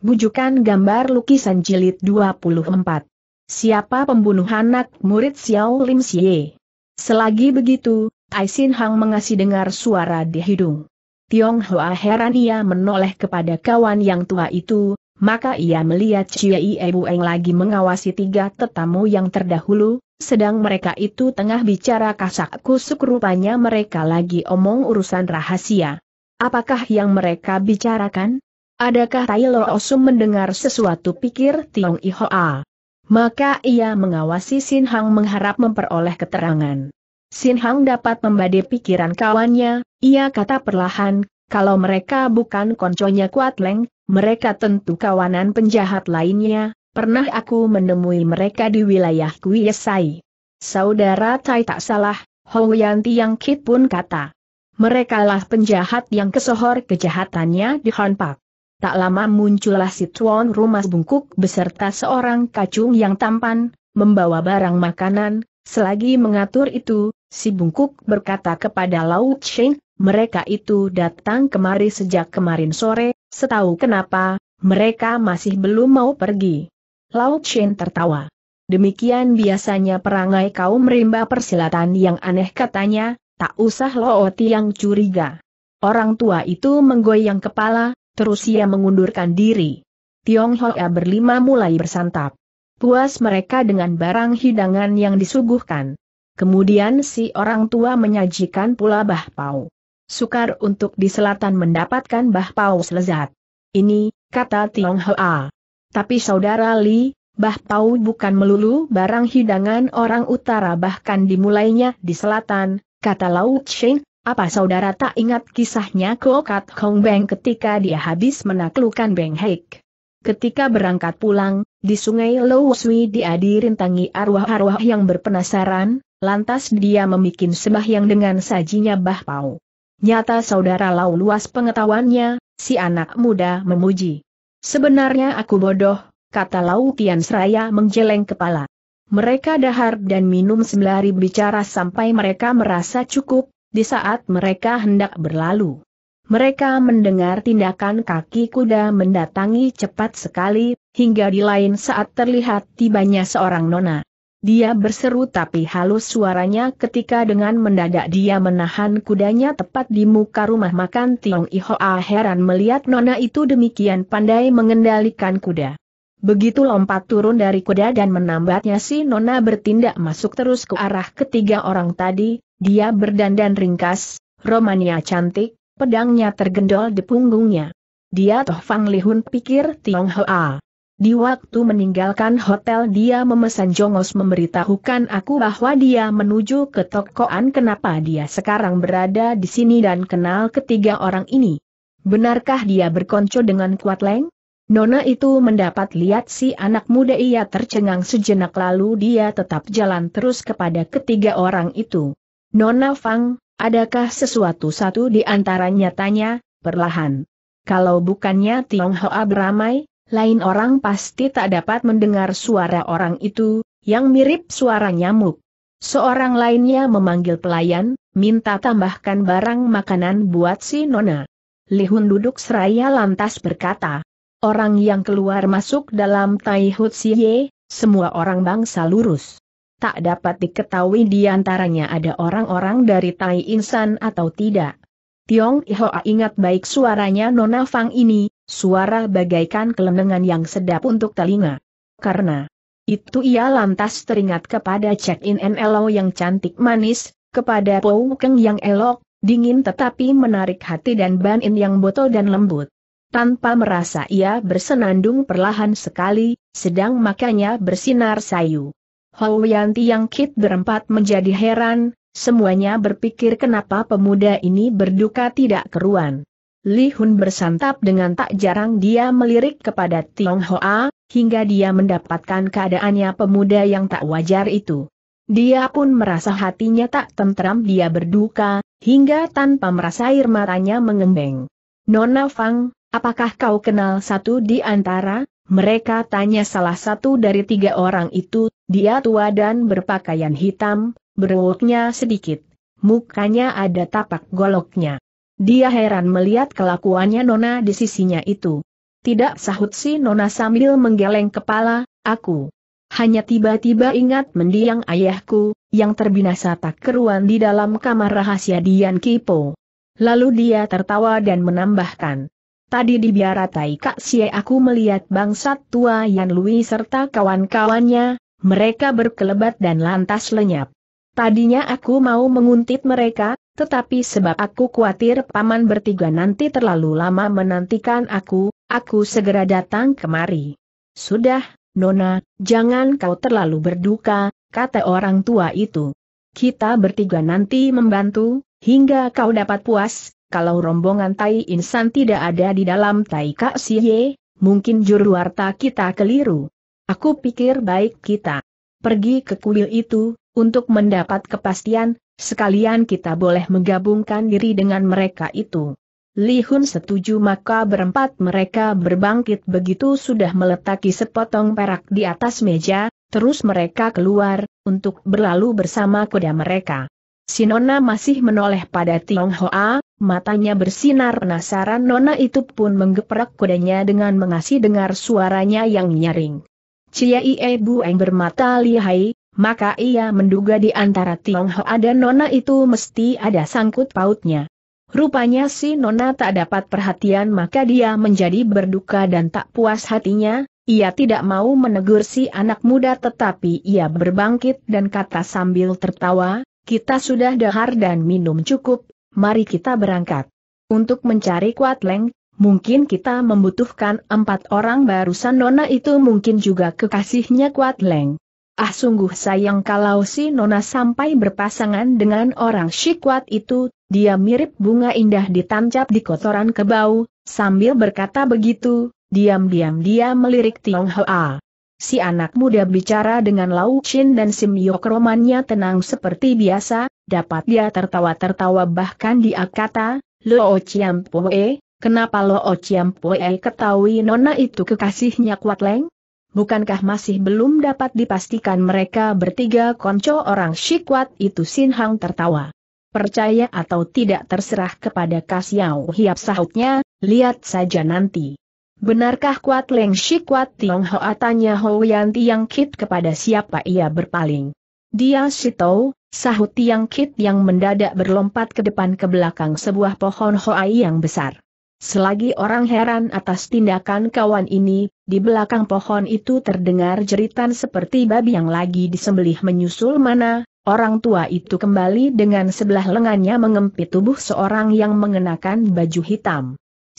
Bujukan gambar lukisan jilid 24. Siapa pembunuh anak murid Xiao Lim Xie? Selagi begitu, Aisin Hang mengasih dengar suara di hidung. Tiong Hoa heran ia menoleh kepada kawan yang tua itu, maka ia melihat Ciei Ibu Eng lagi mengawasi tiga tetamu yang terdahulu, sedang mereka itu tengah bicara kasak kusuk rupanya mereka lagi omong urusan rahasia. Apakah yang mereka bicarakan? Adakah Tai Lo Osum mendengar sesuatu pikir Tiong Ihoa? Maka ia mengawasi Sin Hang mengharap memperoleh keterangan. Sin Hang dapat membadai pikiran kawannya, ia kata perlahan, kalau mereka bukan konconya Kuat Leng, mereka tentu kawanan penjahat lainnya, pernah aku menemui mereka di wilayah Kuiesai. Saudara Tai tak salah, Yanti Yang Kit pun kata. Merekalah penjahat yang kesohor kejahatannya di Honpak. Tak lama muncullah si tuan rumah bungkuk beserta seorang kacung yang tampan, membawa barang makanan, selagi mengatur itu, si bungkuk berkata kepada Laut Sheng, mereka itu datang kemari sejak kemarin sore, setahu kenapa, mereka masih belum mau pergi. Laut Sheng tertawa. Demikian biasanya perangai kaum rimba persilatan yang aneh katanya, tak usah Loo yang curiga. Orang tua itu menggoyang kepala, Terus ia mengundurkan diri. Tionghoa berlima mulai bersantap. Puas mereka dengan barang hidangan yang disuguhkan. Kemudian si orang tua menyajikan pula bahpau. Sukar untuk di selatan mendapatkan bahpau selezat. Ini, kata Tiong Hoa. Tapi saudara Li, bahpau bukan melulu barang hidangan orang utara bahkan dimulainya di selatan, kata Lau Cheng, apa saudara tak ingat kisahnya Kokat Hong Beng ketika dia habis menaklukkan Beng Hek? Ketika berangkat pulang, di sungai Lowsui dia dirintangi arwah-arwah yang berpenasaran, lantas dia membuat sembahyang dengan sajinya bah pau. Nyata saudara lau luas pengetahuannya, si anak muda memuji. Sebenarnya aku bodoh, kata Lau Tian Seraya menjeleng kepala. Mereka dahar dan minum sembari bicara sampai mereka merasa cukup, di saat mereka hendak berlalu. Mereka mendengar tindakan kaki kuda mendatangi cepat sekali, hingga di lain saat terlihat tibanya seorang nona. Dia berseru tapi halus suaranya ketika dengan mendadak dia menahan kudanya tepat di muka rumah makan Tiong Ihoa ah, heran melihat nona itu demikian pandai mengendalikan kuda. Begitu lompat turun dari kuda dan menambatnya si Nona bertindak masuk terus ke arah ketiga orang tadi, dia berdandan ringkas, Romania cantik, pedangnya tergendol di punggungnya. Dia Toh Fang Lihun pikir Tionghoa. Di waktu meninggalkan hotel dia memesan Jongos memberitahukan aku bahwa dia menuju ke Tokoan kenapa dia sekarang berada di sini dan kenal ketiga orang ini. Benarkah dia berkonco dengan Kuat Leng? Nona itu mendapat lihat si anak muda ia tercengang sejenak lalu dia tetap jalan terus kepada ketiga orang itu. Nona Fang, adakah sesuatu satu di antaranya tanya, perlahan. Kalau bukannya Tionghoa beramai, lain orang pasti tak dapat mendengar suara orang itu, yang mirip suara nyamuk. Seorang lainnya memanggil pelayan, minta tambahkan barang makanan buat si Nona. Lihun duduk seraya lantas berkata, orang yang keluar masuk dalam Tai Hutsie, semua orang bangsa lurus. Tak dapat diketahui di antaranya ada orang-orang dari Tai Insan atau tidak. Tiong Ihoa ingat baik suaranya Nona Fang ini, suara bagaikan kelenengan yang sedap untuk telinga. Karena itu ia lantas teringat kepada check-in NLO yang cantik manis, kepada Pou Keng yang elok, dingin tetapi menarik hati dan Ban In yang botol dan lembut. Tanpa merasa ia bersenandung perlahan sekali, sedang makanya bersinar sayu. Yanti yang kit berempat menjadi heran, semuanya berpikir kenapa pemuda ini berduka tidak keruan. Li Hun bersantap dengan tak jarang dia melirik kepada Tiong Hoa, hingga dia mendapatkan keadaannya pemuda yang tak wajar itu. Dia pun merasa hatinya tak tentram dia berduka, hingga tanpa merasa air matanya mengembeng. Nona Fang, Apakah kau kenal satu di antara? Mereka tanya salah satu dari tiga orang itu, dia tua dan berpakaian hitam, berwoknya sedikit. Mukanya ada tapak goloknya. Dia heran melihat kelakuannya Nona di sisinya itu. Tidak sahut si Nona sambil menggeleng kepala, aku. Hanya tiba-tiba ingat mendiang ayahku, yang terbinasa tak keruan di dalam kamar rahasia Dian Kipo. Lalu dia tertawa dan menambahkan. Tadi di biara Tai Kak Sie aku melihat bangsat tua Yan Lui serta kawan-kawannya, mereka berkelebat dan lantas lenyap. Tadinya aku mau menguntit mereka, tetapi sebab aku khawatir paman bertiga nanti terlalu lama menantikan aku, aku segera datang kemari. Sudah, Nona, jangan kau terlalu berduka, kata orang tua itu. Kita bertiga nanti membantu, hingga kau dapat puas, kalau rombongan Tai Insan tidak ada di dalam Tai Kak Siye, mungkin juru warta kita keliru. Aku pikir baik kita pergi ke kuil itu, untuk mendapat kepastian, sekalian kita boleh menggabungkan diri dengan mereka itu. Li Hun setuju maka berempat mereka berbangkit begitu sudah meletaki sepotong perak di atas meja, terus mereka keluar, untuk berlalu bersama kuda mereka. Si Nona masih menoleh pada Tiong Hoa, matanya bersinar penasaran Nona itu pun menggeprak kudanya dengan mengasih dengar suaranya yang nyaring. Cia Ciai Bueng bermata lihai, maka ia menduga di antara Tiong Hoa dan Nona itu mesti ada sangkut pautnya. Rupanya si Nona tak dapat perhatian maka dia menjadi berduka dan tak puas hatinya, ia tidak mau menegur si anak muda tetapi ia berbangkit dan kata sambil tertawa, kita sudah dahar dan minum cukup, mari kita berangkat. Untuk mencari Kuat Leng, mungkin kita membutuhkan empat orang barusan Nona itu mungkin juga kekasihnya Kuat Leng. Ah sungguh sayang kalau si Nona sampai berpasangan dengan orang si Kuat itu, dia mirip bunga indah ditancap di kotoran kebau, sambil berkata begitu, diam-diam dia melirik Tiong Hoa. Si anak muda bicara dengan Lau Chin dan Sim Yok romannya tenang seperti biasa, dapat dia tertawa-tertawa bahkan dia kata, Lo Chiam Poe, kenapa Lo Chiam Poe ketahui nona itu kekasihnya Kuat Leng? Bukankah masih belum dapat dipastikan mereka bertiga konco orang kuat itu Sin Hang tertawa. Percaya atau tidak terserah kepada Kasiao Hiap sahutnya, lihat saja nanti. Benarkah Kuat Leng Shi Kuat Tiong Hoa tanya Ho Yan Tiang Kit kepada siapa ia berpaling? Dia si tahu, sahut Tiang Kit yang mendadak berlompat ke depan ke belakang sebuah pohon Hoai yang besar. Selagi orang heran atas tindakan kawan ini, di belakang pohon itu terdengar jeritan seperti babi yang lagi disembelih menyusul mana, orang tua itu kembali dengan sebelah lengannya mengempit tubuh seorang yang mengenakan baju hitam.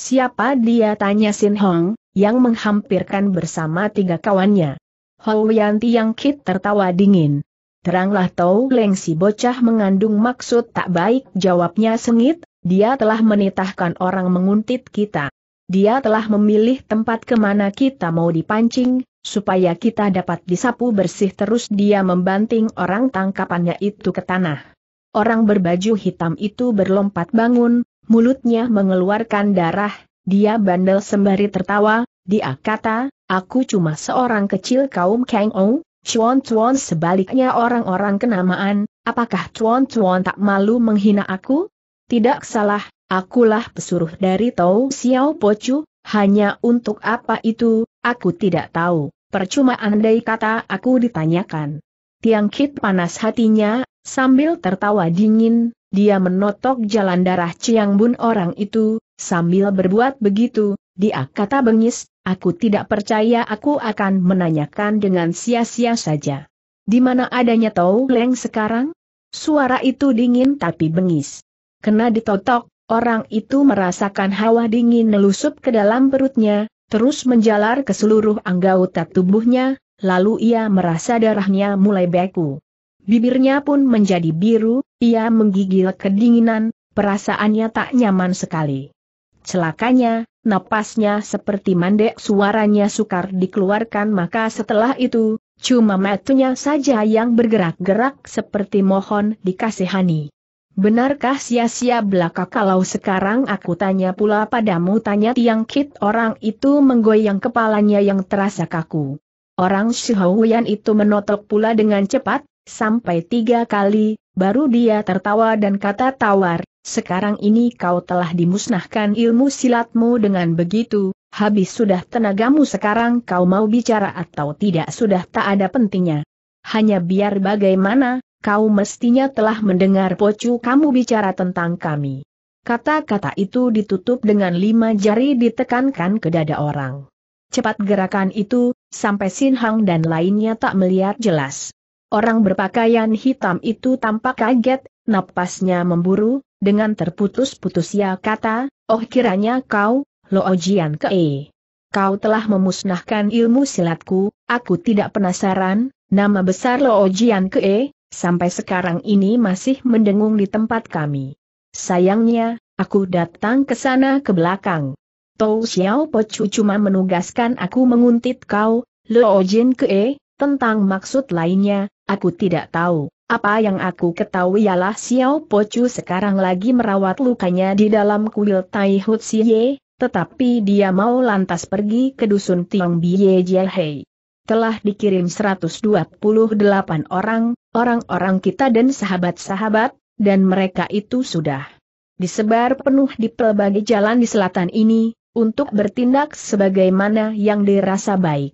Siapa dia tanya Sin Hong, yang menghampirkan bersama tiga kawannya. Hong Wian yang kit tertawa dingin. Teranglah Tau Leng si bocah mengandung maksud tak baik jawabnya sengit, dia telah menitahkan orang menguntit kita. Dia telah memilih tempat kemana kita mau dipancing, supaya kita dapat disapu bersih terus dia membanting orang tangkapannya itu ke tanah. Orang berbaju hitam itu berlompat bangun, mulutnya mengeluarkan darah, dia bandel sembari tertawa, dia kata, aku cuma seorang kecil kaum Kang Ou, Chuan Chuan sebaliknya orang-orang kenamaan, apakah Chuan Chuan tak malu menghina aku? Tidak salah, akulah pesuruh dari Tau Xiao po chu. hanya untuk apa itu, aku tidak tahu, percuma andai kata aku ditanyakan. Tiang Kit panas hatinya, sambil tertawa dingin, dia menotok jalan darah ciang Bun orang itu, sambil berbuat begitu, dia kata bengis, aku tidak percaya aku akan menanyakan dengan sia-sia saja. Di mana adanya Tau Leng sekarang? Suara itu dingin tapi bengis. Kena ditotok, orang itu merasakan hawa dingin melusup ke dalam perutnya, terus menjalar ke seluruh anggota tubuhnya, lalu ia merasa darahnya mulai beku. Bibirnya pun menjadi biru, ia menggigil kedinginan, perasaannya tak nyaman sekali. Celakanya, napasnya seperti mandek suaranya sukar dikeluarkan maka setelah itu, cuma matanya saja yang bergerak-gerak seperti mohon dikasihani. Benarkah sia-sia belaka kalau sekarang aku tanya pula padamu tanya tiang kit orang itu menggoyang kepalanya yang terasa kaku. Orang Shihouyan itu menotok pula dengan cepat, sampai tiga kali, baru dia tertawa dan kata tawar, sekarang ini kau telah dimusnahkan ilmu silatmu dengan begitu, habis sudah tenagamu sekarang kau mau bicara atau tidak sudah tak ada pentingnya. Hanya biar bagaimana, kau mestinya telah mendengar pocu kamu bicara tentang kami. Kata-kata itu ditutup dengan lima jari ditekankan ke dada orang. Cepat gerakan itu, sampai Sin Hang dan lainnya tak melihat jelas. Orang berpakaian hitam itu tampak kaget, napasnya memburu, dengan terputus-putus ia kata, oh kiranya kau, Lo Ojian Kei. E. Kau telah memusnahkan ilmu silatku, aku tidak penasaran, nama besar Lo Ojian Kei, e, sampai sekarang ini masih mendengung di tempat kami. Sayangnya, aku datang ke sana ke belakang. Tou Xiao Pocu cuma menugaskan aku menguntit kau, Lo Ojian Kei, e, tentang maksud lainnya, Aku tidak tahu, apa yang aku ketahui ialah Xiao Pocu sekarang lagi merawat lukanya di dalam kuil Tai Hut tetapi dia mau lantas pergi ke dusun Tiong Biye Jielhei. Telah dikirim 128 orang, orang-orang kita dan sahabat-sahabat, dan mereka itu sudah disebar penuh di pelbagai jalan di selatan ini, untuk bertindak sebagaimana yang dirasa baik.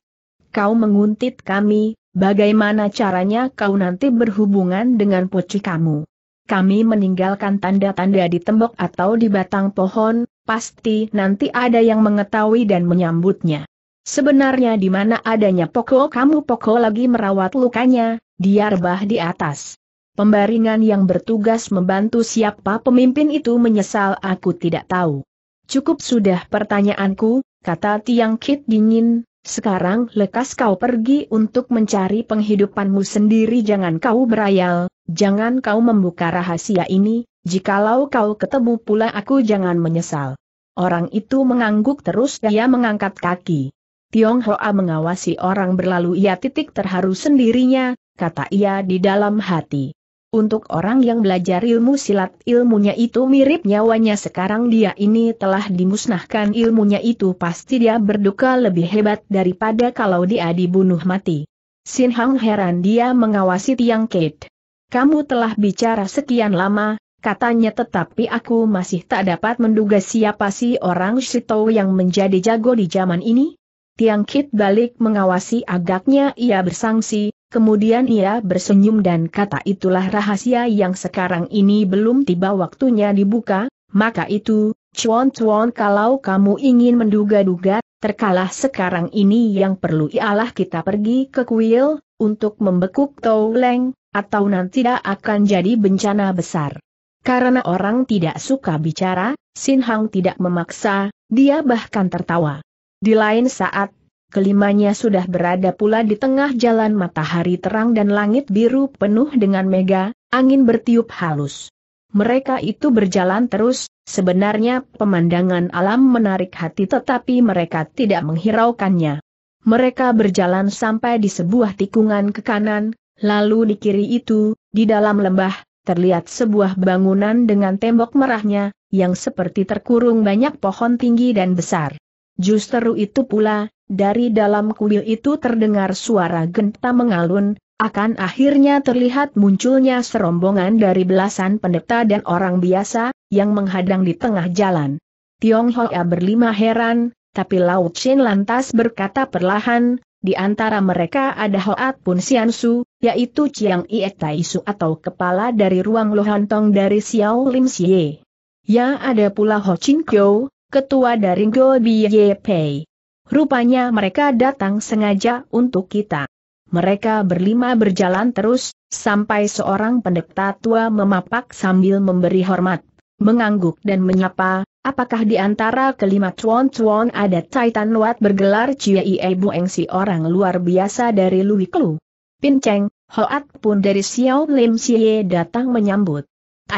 Kau menguntit kami, Bagaimana caranya kau nanti berhubungan dengan Poci kamu? Kami meninggalkan tanda-tanda di tembok atau di batang pohon, pasti nanti ada yang mengetahui dan menyambutnya. Sebenarnya di mana adanya pokok kamu pokok lagi merawat lukanya, dia rebah di atas. Pembaringan yang bertugas membantu siapa pemimpin itu menyesal aku tidak tahu. Cukup sudah pertanyaanku, kata Tiang Kit dingin, sekarang lekas kau pergi untuk mencari penghidupanmu sendiri jangan kau berayal, jangan kau membuka rahasia ini, jikalau kau ketemu pula aku jangan menyesal. Orang itu mengangguk terus ia mengangkat kaki. Tiong Hoa mengawasi orang berlalu ia titik terharu sendirinya, kata ia di dalam hati. Untuk orang yang belajar ilmu silat ilmunya itu mirip nyawanya sekarang dia ini telah dimusnahkan ilmunya itu pasti dia berduka lebih hebat daripada kalau dia dibunuh mati. Sin Hang heran dia mengawasi Tiang Kate. Kamu telah bicara sekian lama, katanya tetapi aku masih tak dapat menduga siapa si orang Shito yang menjadi jago di zaman ini. Tiang Kit balik mengawasi agaknya ia bersangsi, Kemudian ia bersenyum dan kata itulah rahasia yang sekarang ini belum tiba waktunya dibuka, maka itu, cuan-cuan kalau kamu ingin menduga-duga, terkalah sekarang ini yang perlu ialah kita pergi ke kuil, untuk membekuk Leng, atau nanti tidak akan jadi bencana besar. Karena orang tidak suka bicara, Sin Hang tidak memaksa, dia bahkan tertawa. Di lain saat, Kelimanya sudah berada pula di tengah jalan matahari terang dan langit biru penuh dengan mega, angin bertiup halus. Mereka itu berjalan terus, sebenarnya pemandangan alam menarik hati tetapi mereka tidak menghiraukannya. Mereka berjalan sampai di sebuah tikungan ke kanan, lalu di kiri itu, di dalam lembah, terlihat sebuah bangunan dengan tembok merahnya, yang seperti terkurung banyak pohon tinggi dan besar. Justru itu pula, dari dalam kuil itu terdengar suara genta mengalun, akan akhirnya terlihat munculnya serombongan dari belasan pendeta dan orang biasa, yang menghadang di tengah jalan. Tiong Hoa berlima heran, tapi Laut Shin lantas berkata perlahan, di antara mereka ada Hoat Pun Sian Su, yaitu Chiang Ie Tai Su atau kepala dari ruang Lohontong dari Xiao Lim Xie. Ya ada pula Ho Chin Kyo, ketua dari Go Ye Pei. Rupanya mereka datang sengaja untuk kita. Mereka berlima berjalan terus, sampai seorang pendeta tua memapak sambil memberi hormat, mengangguk dan menyapa, apakah di antara kelima cuan-cuan ada Titan Wat bergelar Ciei Ibu Engsi orang luar biasa dari Lui Klu. Pinceng, Hoat pun dari Xiao Lim Xie datang menyambut.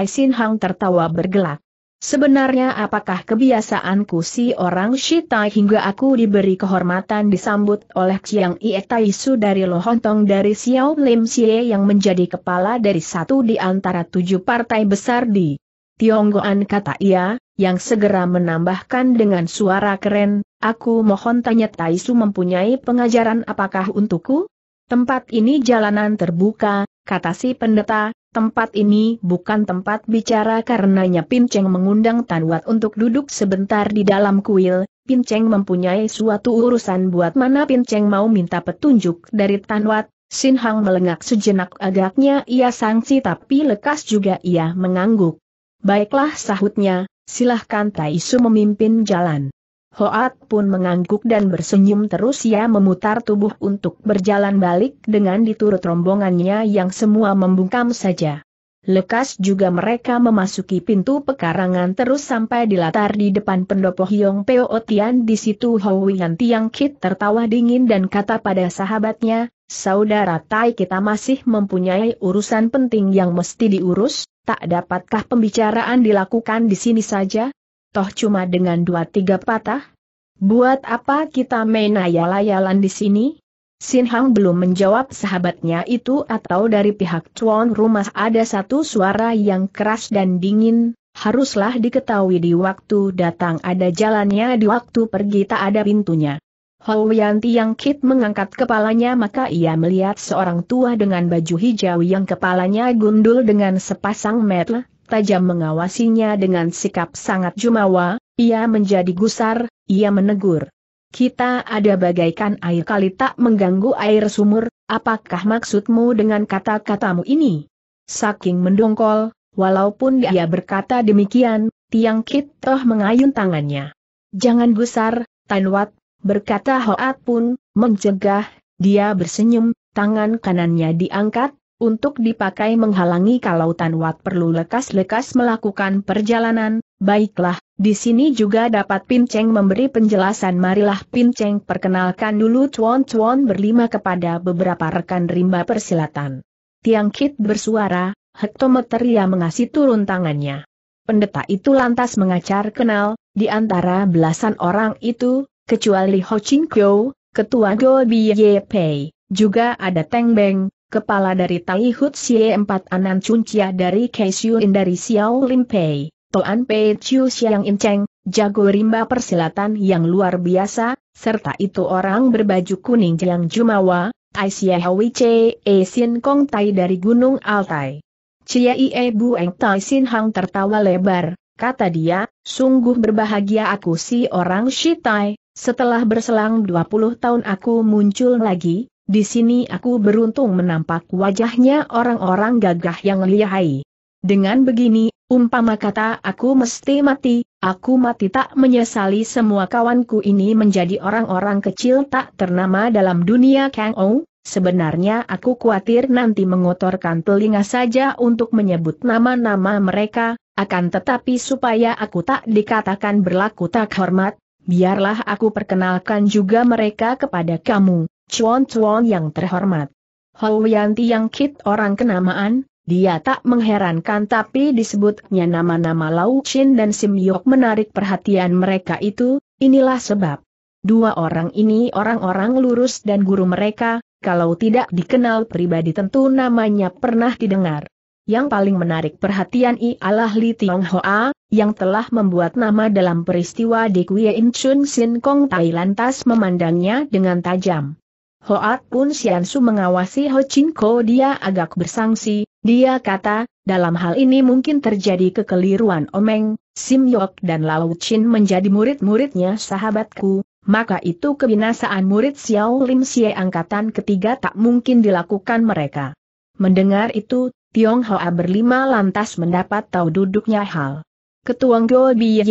Sin Hang tertawa bergelak. Sebenarnya apakah kebiasaanku si orang Shitai hingga aku diberi kehormatan disambut oleh Chiang Ie Taisu dari Lohontong dari Xiao Lim Xie yang menjadi kepala dari satu di antara tujuh partai besar di Tionggoan kata ia, yang segera menambahkan dengan suara keren, aku mohon tanya Taisu mempunyai pengajaran apakah untukku? Tempat ini jalanan terbuka, kata si pendeta, Tempat ini bukan tempat bicara karenanya Pinceng mengundang Tanwat untuk duduk sebentar di dalam kuil, Pinceng mempunyai suatu urusan buat mana Pinceng mau minta petunjuk dari Tanwat, Sin Hang melengak sejenak agaknya ia sangsi tapi lekas juga ia mengangguk. Baiklah sahutnya, silahkan Taisu memimpin jalan. Hoat pun mengangguk dan bersenyum terus ia memutar tubuh untuk berjalan balik dengan diturut rombongannya yang semua membungkam saja. Lekas juga mereka memasuki pintu pekarangan terus sampai di latar di depan pendopo Hyong Peo Otian di situ Howian Tiang Kit tertawa dingin dan kata pada sahabatnya, Saudara Tai kita masih mempunyai urusan penting yang mesti diurus, tak dapatkah pembicaraan dilakukan di sini saja? toh cuma dengan dua tiga patah? Buat apa kita main ayal-ayalan di sini? Sin Hang belum menjawab sahabatnya itu atau dari pihak tuan rumah ada satu suara yang keras dan dingin, haruslah diketahui di waktu datang ada jalannya di waktu pergi tak ada pintunya. Howianti yang Kit mengangkat kepalanya maka ia melihat seorang tua dengan baju hijau yang kepalanya gundul dengan sepasang metel, tajam mengawasinya dengan sikap sangat jumawa, ia menjadi gusar, ia menegur. Kita ada bagaikan air kali tak mengganggu air sumur, apakah maksudmu dengan kata-katamu ini? Saking mendongkol, walaupun dia berkata demikian, Tiang Kit toh mengayun tangannya. Jangan gusar, Tanwat, berkata Hoat pun, mencegah, dia bersenyum, tangan kanannya diangkat, untuk dipakai menghalangi kalau Tanwat perlu lekas-lekas melakukan perjalanan, baiklah, di sini juga dapat Pinceng memberi penjelasan marilah Pinceng perkenalkan dulu cuan-cuan berlima kepada beberapa rekan rimba persilatan. Tiang Kit bersuara, hektometer ia mengasih turun tangannya. Pendeta itu lantas mengacar kenal, di antara belasan orang itu, kecuali Ho Ching Kyo, Ketua Go Biye Pei, juga ada Teng Beng, kepala dari Tai Hut Sie 4 Anan Cuncia dari In dari Xiao Lim Pei, Toan Pei Chiu Xiang In Cheng, jago rimba persilatan yang luar biasa, serta itu orang berbaju kuning yang Jumawa, Tai Xie Hwi Che E Sin Kong Tai dari Gunung Altai. Ciai Ie Eng Tai Sin Hang tertawa lebar, kata dia, sungguh berbahagia aku si orang Shitai, setelah berselang 20 tahun aku muncul lagi, di sini aku beruntung menampak wajahnya orang-orang gagah yang lihai. Dengan begini, umpama kata aku mesti mati, aku mati tak menyesali semua kawanku ini menjadi orang-orang kecil tak ternama dalam dunia Kang Ou, Sebenarnya aku khawatir nanti mengotorkan telinga saja untuk menyebut nama-nama mereka, akan tetapi supaya aku tak dikatakan berlaku tak hormat, biarlah aku perkenalkan juga mereka kepada kamu. Chuan Chuan yang terhormat. Howianti yang kit orang kenamaan, dia tak mengherankan tapi disebutnya nama-nama Lau Chin dan Sim Yok menarik perhatian mereka itu, inilah sebab. Dua orang ini orang-orang lurus dan guru mereka, kalau tidak dikenal pribadi tentu namanya pernah didengar. Yang paling menarik perhatian ialah Li Tiong Hoa, yang telah membuat nama dalam peristiwa di Kuei Chun Sin Kong Thailand tas memandangnya dengan tajam. Hoat pun Siansu mengawasi Ho Chinko dia agak bersangsi, dia kata, dalam hal ini mungkin terjadi kekeliruan Omeng, Sim Yok dan Lau Chin menjadi murid-muridnya sahabatku, maka itu kebinasaan murid Xiao Lim Xie angkatan ketiga tak mungkin dilakukan mereka. Mendengar itu, Tiong Hoa berlima lantas mendapat tahu duduknya hal. Ketuang Go Biye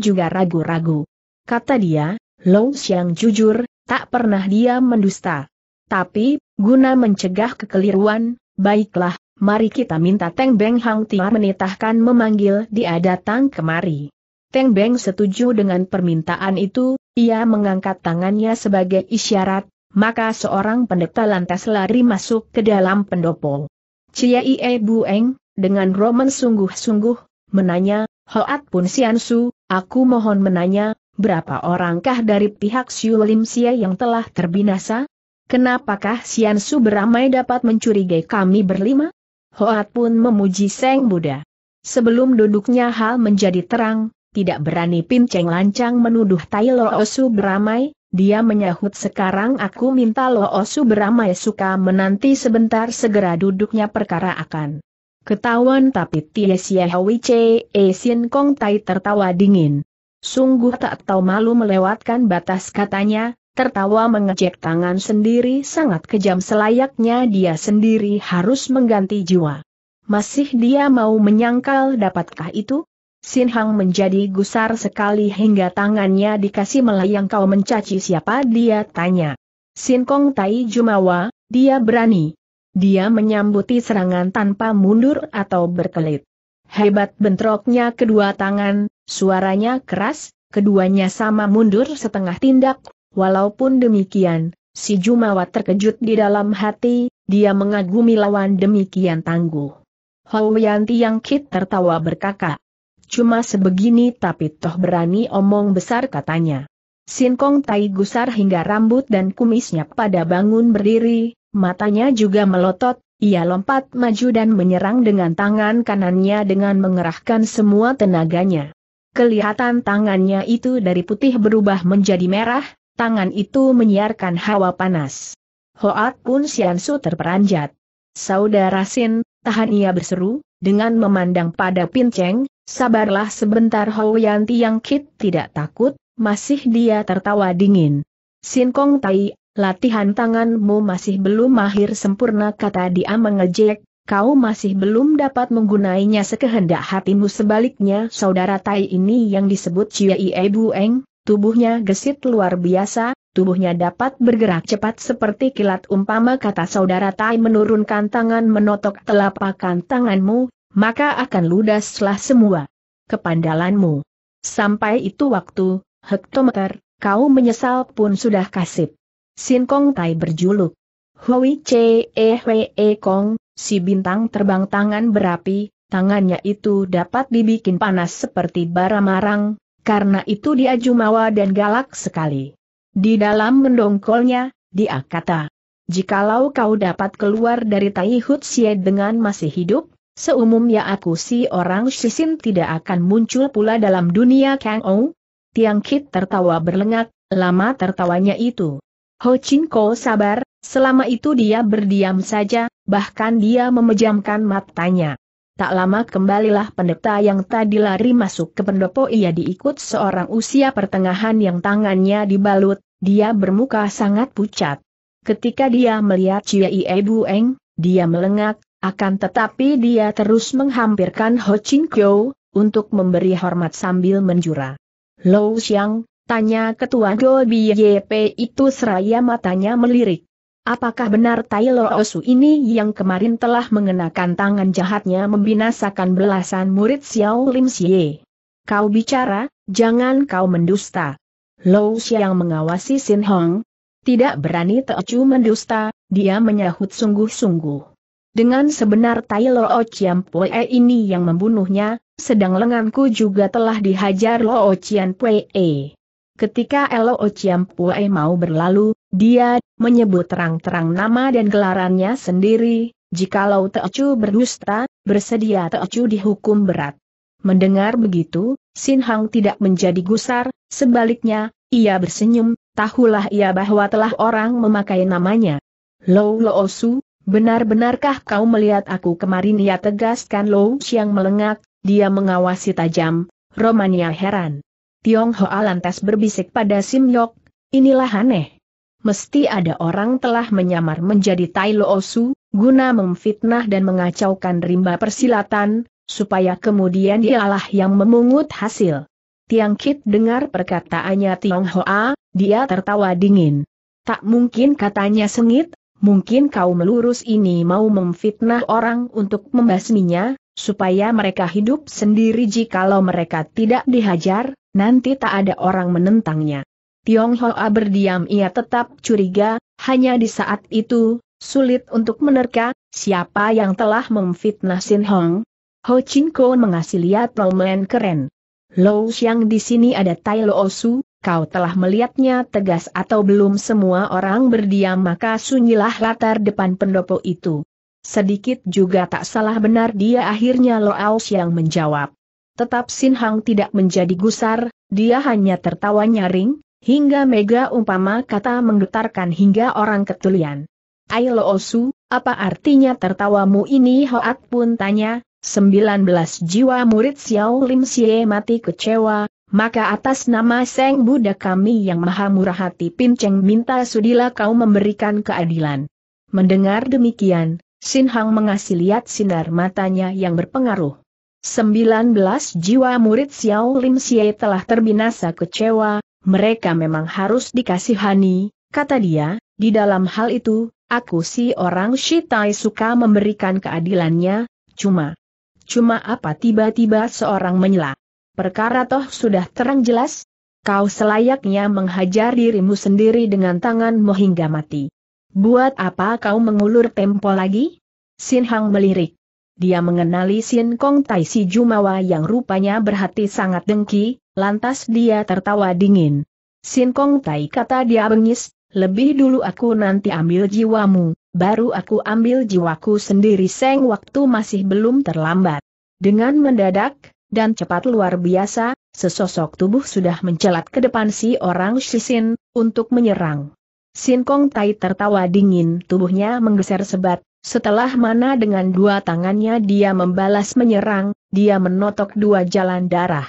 juga ragu-ragu. Kata dia, Lou Siang jujur, Tak pernah dia mendusta. Tapi, guna mencegah kekeliruan, baiklah, mari kita minta Teng Beng Hang Tia menitahkan memanggil dia datang kemari. Teng Beng setuju dengan permintaan itu, ia mengangkat tangannya sebagai isyarat, maka seorang pendeta lantas lari masuk ke dalam pendopo. Ciai E Bueng, dengan roman sungguh-sungguh, menanya, Hoat Pun Siansu, Aku mohon menanya, berapa orangkah dari pihak Siulim Lim yang telah terbinasa? Kenapakah Sian Su beramai dapat mencurigai kami berlima? Hoat pun memuji Seng Buddha. Sebelum duduknya hal menjadi terang, tidak berani pinceng lancang menuduh Tai Lo Osu beramai, dia menyahut sekarang aku minta Lo Osu beramai suka menanti sebentar segera duduknya perkara akan Ketahuan tapi Tie Xiaowi E Sin Kong Tai tertawa dingin. Sungguh tak tahu malu melewatkan batas katanya, tertawa mengejek tangan sendiri sangat kejam selayaknya dia sendiri harus mengganti jiwa. Masih dia mau menyangkal dapatkah itu? Sin Hang menjadi gusar sekali hingga tangannya dikasih melayang kau mencaci siapa dia tanya. Sin Kong Tai Jumawa, dia berani, dia menyambuti serangan tanpa mundur atau berkelit. Hebat bentroknya kedua tangan, suaranya keras, keduanya sama mundur setengah tindak, walaupun demikian, si Jumawa terkejut di dalam hati, dia mengagumi lawan demikian tangguh. Houyanti yang kit tertawa berkaka. Cuma sebegini tapi toh berani omong besar katanya. Sinkong Tai gusar hingga rambut dan kumisnya pada bangun berdiri, matanya juga melotot, ia lompat maju dan menyerang dengan tangan kanannya dengan mengerahkan semua tenaganya. Kelihatan tangannya itu dari putih berubah menjadi merah, tangan itu menyiarkan hawa panas. Hoat pun Siansu terperanjat. Saudara Sin, tahan ia berseru, dengan memandang pada Pinceng, sabarlah sebentar Yanti yang kit tidak takut, masih dia tertawa dingin. Sin Kong Tai latihan tanganmu masih belum mahir sempurna kata dia mengejek, kau masih belum dapat menggunainya sekehendak hatimu sebaliknya saudara Tai ini yang disebut Ciei Eng, tubuhnya gesit luar biasa, tubuhnya dapat bergerak cepat seperti kilat umpama kata saudara Tai menurunkan tangan menotok telapakan tanganmu, maka akan ludaslah semua kepandalanmu. Sampai itu waktu, hektometer, kau menyesal pun sudah kasip. Sin Kong Tai berjuluk. Hui Che eh, E Hui E Kong, si bintang terbang tangan berapi, tangannya itu dapat dibikin panas seperti bara marang, karena itu dia jumawa dan galak sekali. Di dalam mendongkolnya, dia kata, Jikalau kau dapat keluar dari Tai Hut Xie dengan masih hidup, seumumnya aku si orang Shisin tidak akan muncul pula dalam dunia Kang Ou. Tiang Kit tertawa berlengak, lama tertawanya itu. Ho Chin Ko sabar, selama itu dia berdiam saja, bahkan dia memejamkan matanya. Tak lama kembalilah pendeta yang tadi lari masuk ke pendopo ia diikut seorang usia pertengahan yang tangannya dibalut, dia bermuka sangat pucat. Ketika dia melihat Ciai Bu Eng, dia melengak, akan tetapi dia terus menghampirkan Ho Chin Kyo, untuk memberi hormat sambil menjura. Lo Xiang, Tanya ketua Gobi YP itu seraya matanya melirik. Apakah benar Taylor Osu ini yang kemarin telah mengenakan tangan jahatnya membinasakan belasan murid Xiao Lim Xie? Kau bicara, jangan kau mendusta. Lo yang mengawasi Sin Hong. Tidak berani Teocu mendusta, dia menyahut sungguh-sungguh. Dengan sebenar Taylor Ochian Pue ini yang membunuhnya, sedang lenganku juga telah dihajar Lo Ochian Pue. Ketika Elo Pue mau berlalu, dia menyebut terang-terang nama dan gelarannya sendiri, jikalau Teocu berdusta, bersedia Teocu dihukum berat. Mendengar begitu, Sin Hang tidak menjadi gusar, sebaliknya, ia bersenyum, tahulah ia bahwa telah orang memakai namanya. Lo Lo Osu, benar-benarkah kau melihat aku kemarin ia tegaskan Lo Siang melengak, dia mengawasi tajam, Romania heran. Tiong Hoa lantas berbisik pada Sim Yok, inilah aneh. Mesti ada orang telah menyamar menjadi Tai Lo Osu, guna memfitnah dan mengacaukan rimba persilatan, supaya kemudian dialah yang memungut hasil. Tiang Kit dengar perkataannya Tiong Hoa, dia tertawa dingin. Tak mungkin katanya sengit, mungkin kau melurus ini mau memfitnah orang untuk membasminya, supaya mereka hidup sendiri jikalau mereka tidak dihajar, nanti tak ada orang menentangnya. Hoa berdiam ia tetap curiga, hanya di saat itu, sulit untuk menerka, siapa yang telah memfitnah Sin Hong. Ho Ching Ko mengasih lihat main keren. Lo Xiang di sini ada Tai Lo Su, kau telah melihatnya tegas atau belum semua orang berdiam maka sunyilah latar depan pendopo itu. Sedikit juga tak salah benar dia akhirnya Lo Aus yang menjawab. Tetap Sin Hang tidak menjadi gusar, dia hanya tertawa nyaring, hingga mega umpama kata menggetarkan hingga orang ketulian. Ai Loosu, apa artinya tertawamu ini Hoat pun tanya, 19 jiwa murid Xiao Lim Xie mati kecewa, maka atas nama Seng Buddha kami yang maha murah hati Pinceng minta sudilah kau memberikan keadilan. Mendengar demikian, Sin Hang mengasih lihat sinar matanya yang berpengaruh. 19 jiwa murid Xiao Lim Xie telah terbinasa kecewa, mereka memang harus dikasihani, kata dia, di dalam hal itu, aku si orang Shitai suka memberikan keadilannya, cuma. Cuma apa tiba-tiba seorang menyela. Perkara toh sudah terang jelas, kau selayaknya menghajar dirimu sendiri dengan tanganmu hingga mati. Buat apa kau mengulur tempo lagi? Sin Hang melirik. Dia mengenali Sin Kong Tai Si Jumawa yang rupanya berhati sangat dengki, lantas dia tertawa dingin. Sin Kong Tai kata dia bengis, lebih dulu aku nanti ambil jiwamu, baru aku ambil jiwaku sendiri seng waktu masih belum terlambat. Dengan mendadak, dan cepat luar biasa, sesosok tubuh sudah mencelat ke depan si orang Shisin, untuk menyerang. Sin Kong Tai tertawa dingin, tubuhnya menggeser sebat, setelah mana dengan dua tangannya dia membalas menyerang, dia menotok dua jalan darah.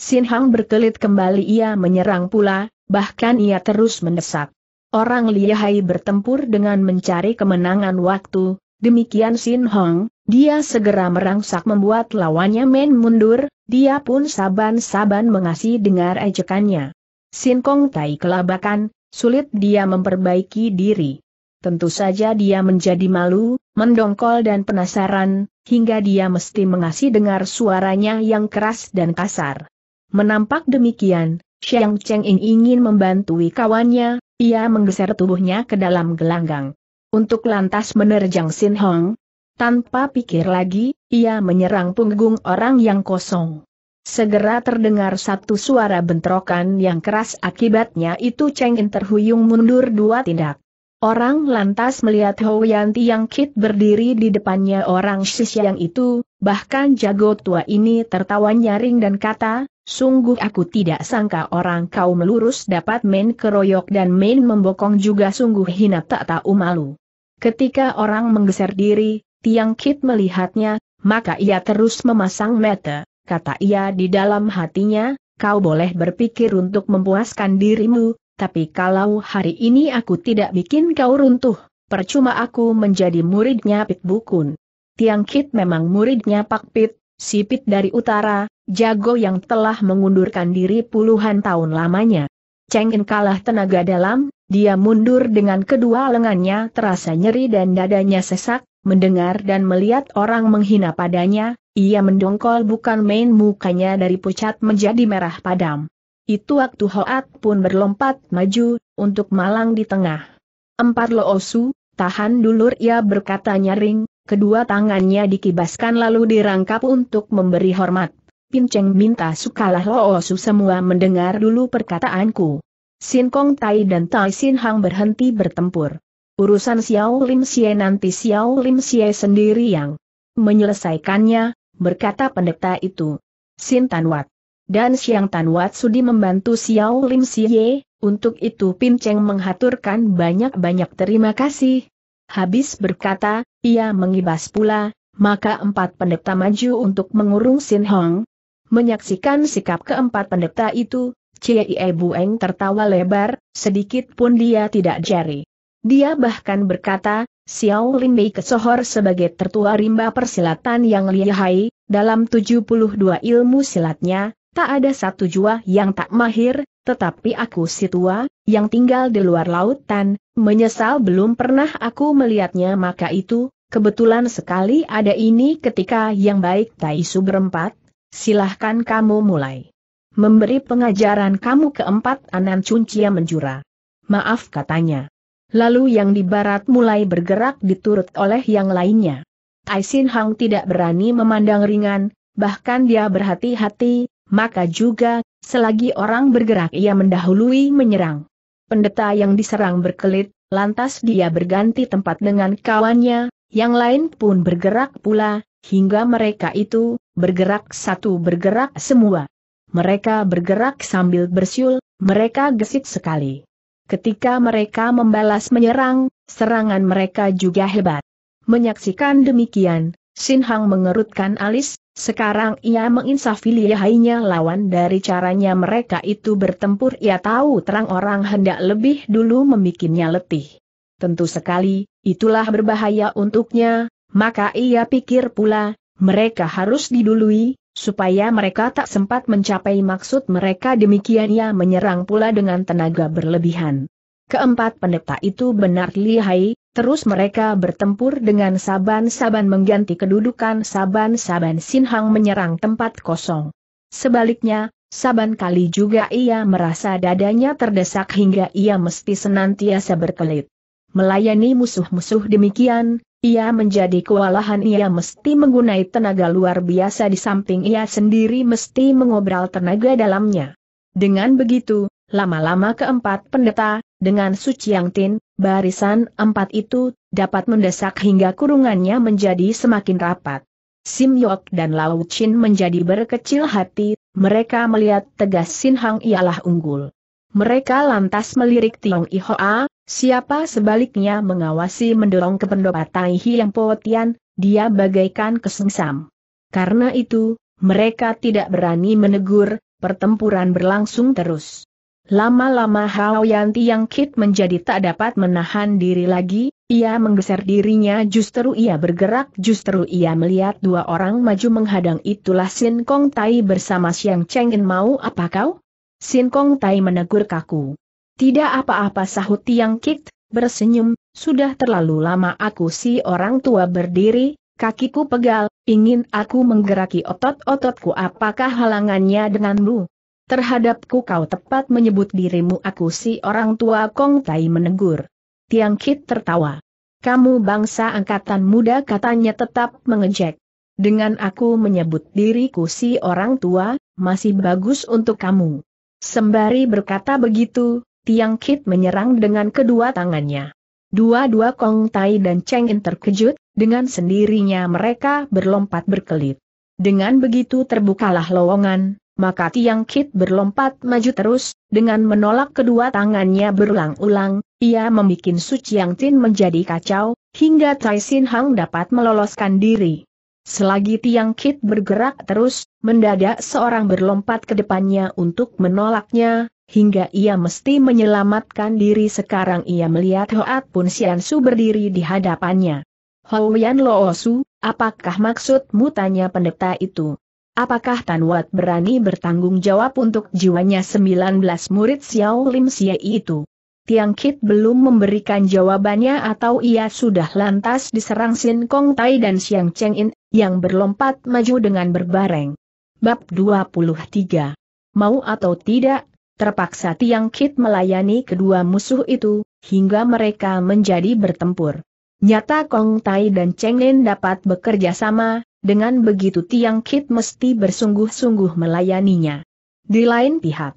Sin Hang berkelit kembali ia menyerang pula, bahkan ia terus mendesak. Orang lihai bertempur dengan mencari kemenangan waktu, demikian Sin Hong, dia segera merangsak membuat lawannya men mundur, dia pun saban-saban mengasih dengar ejekannya. Sin Kong Tai kelabakan, sulit dia memperbaiki diri. Tentu saja dia menjadi malu, mendongkol dan penasaran, hingga dia mesti mengasih dengar suaranya yang keras dan kasar. Menampak demikian, Xiang Cheng ingin membantui kawannya, ia menggeser tubuhnya ke dalam gelanggang. Untuk lantas menerjang Sin Hong. Tanpa pikir lagi, ia menyerang punggung orang yang kosong. Segera terdengar satu suara bentrokan yang keras akibatnya itu Cheng In terhuyung mundur dua tindak. Orang lantas melihat Ho Yanti yang kit berdiri di depannya orang sisi yang itu, bahkan jago tua ini tertawa nyaring dan kata, sungguh aku tidak sangka orang kau melurus dapat main keroyok dan main membokong juga sungguh hina tak tahu malu. Ketika orang menggeser diri, Tiang Kit melihatnya, maka ia terus memasang mata kata ia di dalam hatinya, kau boleh berpikir untuk memuaskan dirimu, tapi kalau hari ini aku tidak bikin kau runtuh, percuma aku menjadi muridnya Pit Bukun. Tiang Kit memang muridnya Pak Pit, si Pit dari utara, jago yang telah mengundurkan diri puluhan tahun lamanya. Cengin kalah tenaga dalam, dia mundur dengan kedua lengannya terasa nyeri dan dadanya sesak, mendengar dan melihat orang menghina padanya, ia mendongkol bukan main mukanya dari pucat menjadi merah padam. Itu waktu Hoat pun berlompat maju, untuk malang di tengah. Empar loosu, tahan dulur ia berkata nyaring, kedua tangannya dikibaskan lalu dirangkap untuk memberi hormat. Pinceng minta sukalah loosu semua mendengar dulu perkataanku. Sin Kong Tai dan Tai Sin Hang berhenti bertempur. Urusan Xiao Lim Xie nanti Xiao Lim Xie sendiri yang menyelesaikannya, berkata pendeta itu. Sin Tan Wat. Dan Xiang Tan Wat sudi membantu Xiao Lim Xie, untuk itu Pin Cheng menghaturkan banyak-banyak terima kasih. Habis berkata, ia mengibas pula, maka empat pendeta maju untuk mengurung Sin Hong. Menyaksikan sikap keempat pendeta itu, Cie Bueng tertawa lebar, sedikit pun dia tidak jari. Dia bahkan berkata, Xiao Limbei kesohor sebagai tertua rimba persilatan yang lihai, dalam 72 ilmu silatnya, tak ada satu jua yang tak mahir, tetapi aku si tua, yang tinggal di luar lautan, menyesal belum pernah aku melihatnya maka itu, kebetulan sekali ada ini ketika yang baik Taisu berempat, silahkan kamu mulai. Memberi pengajaran kamu keempat Anan Cuncia menjura. Maaf katanya. Lalu yang di barat mulai bergerak diturut oleh yang lainnya. Aisin Hang tidak berani memandang ringan, bahkan dia berhati-hati, maka juga, selagi orang bergerak ia mendahului menyerang. Pendeta yang diserang berkelit, lantas dia berganti tempat dengan kawannya, yang lain pun bergerak pula, hingga mereka itu, bergerak satu bergerak semua. Mereka bergerak sambil bersiul, mereka gesit sekali. Ketika mereka membalas menyerang, serangan mereka juga hebat. Menyaksikan demikian, Sin Hang mengerutkan alis, sekarang ia menginsafi lihainya lawan dari caranya mereka itu bertempur ia tahu terang orang hendak lebih dulu membikinnya letih. Tentu sekali, itulah berbahaya untuknya, maka ia pikir pula, mereka harus didului, supaya mereka tak sempat mencapai maksud mereka demikian ia menyerang pula dengan tenaga berlebihan. Keempat pendeta itu benar lihai, terus mereka bertempur dengan saban-saban mengganti kedudukan saban-saban Sinhang menyerang tempat kosong. Sebaliknya, saban kali juga ia merasa dadanya terdesak hingga ia mesti senantiasa berkelit. Melayani musuh-musuh demikian, ia menjadi kewalahan ia mesti menggunai tenaga luar biasa di samping ia sendiri mesti mengobral tenaga dalamnya. Dengan begitu, lama-lama keempat pendeta, dengan suci yang tin, barisan empat itu, dapat mendesak hingga kurungannya menjadi semakin rapat. Sim Yok dan Lau Chin menjadi berkecil hati, mereka melihat tegas Sin Hang ialah unggul. Mereka lantas melirik Tiong Ihoa, Siapa sebaliknya mengawasi mendorong ke pendopo Tai Hiang Potian, dia bagaikan kesengsam. Karena itu, mereka tidak berani menegur, pertempuran berlangsung terus. Lama-lama Hao Yanti yang kit menjadi tak dapat menahan diri lagi, ia menggeser dirinya justru ia bergerak justru ia melihat dua orang maju menghadang itulah Sin Kong Tai bersama Siang Cheng In mau apa kau? Sin Kong Tai menegur kaku. Tidak apa-apa sahut Tiang Kit, bersenyum, sudah terlalu lama aku si orang tua berdiri, kakiku pegal, ingin aku menggeraki otot-ototku apakah halangannya denganmu? Terhadapku kau tepat menyebut dirimu aku si orang tua Kong Tai menegur. Tiang Kit tertawa. Kamu bangsa angkatan muda katanya tetap mengejek. Dengan aku menyebut diriku si orang tua, masih bagus untuk kamu. Sembari berkata begitu, Tiang Kit menyerang dengan kedua tangannya. Dua-dua Kong Tai dan Cheng In terkejut, dengan sendirinya mereka berlompat berkelit. Dengan begitu terbukalah lowongan, maka Tiang Kit berlompat maju terus, dengan menolak kedua tangannya berulang-ulang, ia membuat Su Chiang Tin menjadi kacau, hingga Tai Sin Hang dapat meloloskan diri. Selagi Tiang Kit bergerak terus, mendadak seorang berlompat ke depannya untuk menolaknya, hingga ia mesti menyelamatkan diri sekarang ia melihat Hoat Pun Sian Su berdiri di hadapannya. Houyan Loosu, apakah maksudmu tanya pendeta itu? Apakah Tan Wat berani bertanggung jawab untuk jiwanya 19 murid Xiao Lim Xie itu? Tiang Kit belum memberikan jawabannya atau ia sudah lantas diserang Sin Kong Tai dan Xiang Cheng In, yang berlompat maju dengan berbareng. Bab 23 Mau atau tidak, terpaksa Tiang Kit melayani kedua musuh itu, hingga mereka menjadi bertempur. Nyata Kong Tai dan Cheng Lin dapat bekerja sama, dengan begitu Tiang Kit mesti bersungguh-sungguh melayaninya. Di lain pihak,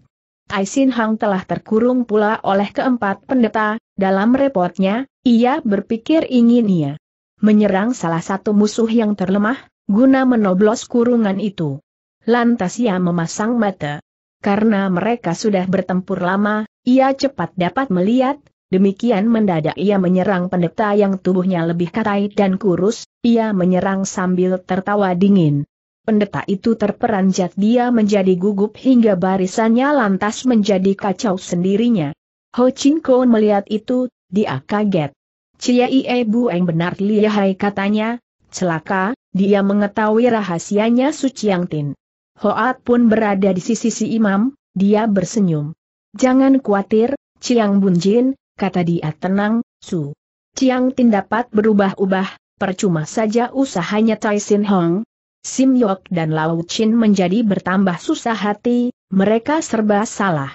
Aisin Hang telah terkurung pula oleh keempat pendeta, dalam repotnya, ia berpikir ingin ia menyerang salah satu musuh yang terlemah, guna menoblos kurungan itu. Lantas ia memasang mata karena mereka sudah bertempur lama, ia cepat dapat melihat, demikian mendadak ia menyerang pendeta yang tubuhnya lebih katai dan kurus, ia menyerang sambil tertawa dingin. Pendeta itu terperanjat dia menjadi gugup hingga barisannya lantas menjadi kacau sendirinya. Ho Chin Kong melihat itu, dia kaget. Cia Ibu yang benar lihai katanya, celaka, dia mengetahui rahasianya Su Chiang Tin. Hoat pun berada di sisi si imam, dia bersenyum. Jangan khawatir, Ciang Bunjin, kata dia tenang, Su. Ciang Tin dapat berubah-ubah, percuma saja usahanya Tai Sin Hong. Sim Yok dan Lau Chin menjadi bertambah susah hati, mereka serba salah.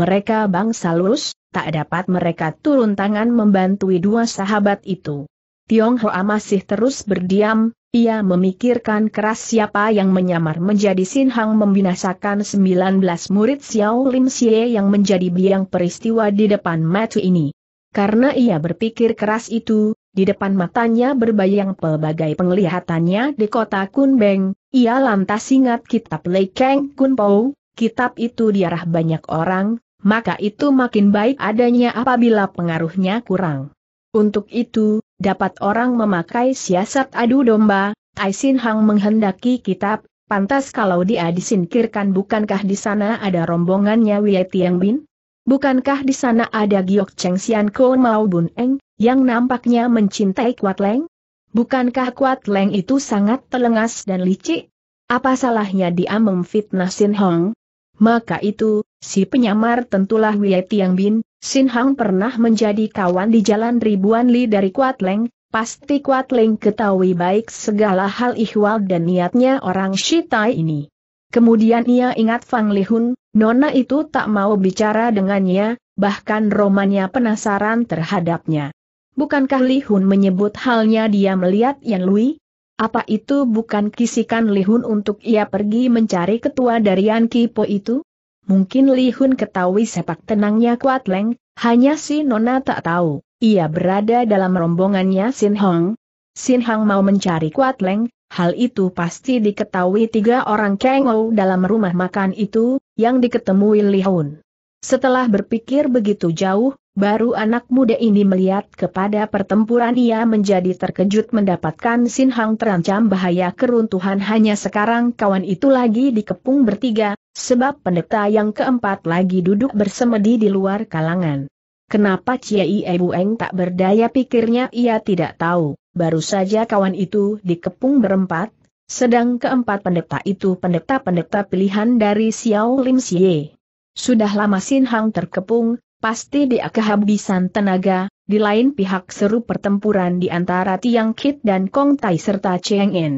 Mereka bangsa lulus, tak dapat mereka turun tangan membantu dua sahabat itu. Tiong Hoa masih terus berdiam, ia memikirkan keras siapa yang menyamar menjadi Sin Hang membinasakan 19 murid Xiao Lim Xie yang menjadi biang peristiwa di depan matu ini. Karena ia berpikir keras itu, di depan matanya berbayang pelbagai penglihatannya di kota Kun Beng. ia lantas ingat kitab Lei Kang Po. kitab itu diarah banyak orang, maka itu makin baik adanya apabila pengaruhnya kurang. Untuk itu, dapat orang memakai siasat adu domba, Aisin Hang menghendaki kitab, pantas kalau dia disingkirkan bukankah di sana ada rombongannya Wei Tiang Bin? Bukankah di sana ada Giok Cheng Sian Ko Bun Eng, yang nampaknya mencintai Kuat Leng? Bukankah Kuat Leng itu sangat telengas dan licik? Apa salahnya dia memfitnah Sin Hong? Maka itu, si penyamar tentulah Wei Tiang Bin, Sin Hang pernah menjadi kawan di jalan ribuan li dari Kuat Leng, pasti Kuat Leng ketahui baik segala hal ihwal dan niatnya orang Shitai ini. Kemudian ia ingat Fang Lihun, Nona itu tak mau bicara dengannya, bahkan romannya penasaran terhadapnya. Bukankah Lihun menyebut halnya dia melihat Yan Lui? Apa itu bukan kisikan Lihun untuk ia pergi mencari ketua dari Yan Kipo itu? Mungkin Li Hun ketahui sepak tenangnya Kuat Leng, hanya si Nona tak tahu, ia berada dalam rombongannya Sin Hong. Sin Hong mau mencari Kuat Leng, hal itu pasti diketahui tiga orang Ou dalam rumah makan itu, yang diketemui Li Hun. Setelah berpikir begitu jauh, baru anak muda ini melihat kepada pertempuran ia menjadi terkejut mendapatkan Sin Hong terancam bahaya keruntuhan hanya sekarang kawan itu lagi dikepung bertiga, Sebab pendeta yang keempat lagi duduk bersemedi di luar kalangan. Kenapa Ciai Ebu Eng tak berdaya pikirnya ia tidak tahu, baru saja kawan itu dikepung berempat, sedang keempat pendeta itu pendeta-pendeta pilihan dari Xiao Lim Xie. Sudah lama Sin Hang terkepung, pasti dia kehabisan tenaga, di lain pihak seru pertempuran di antara Tiang Kit dan Kong Tai serta Cheng En.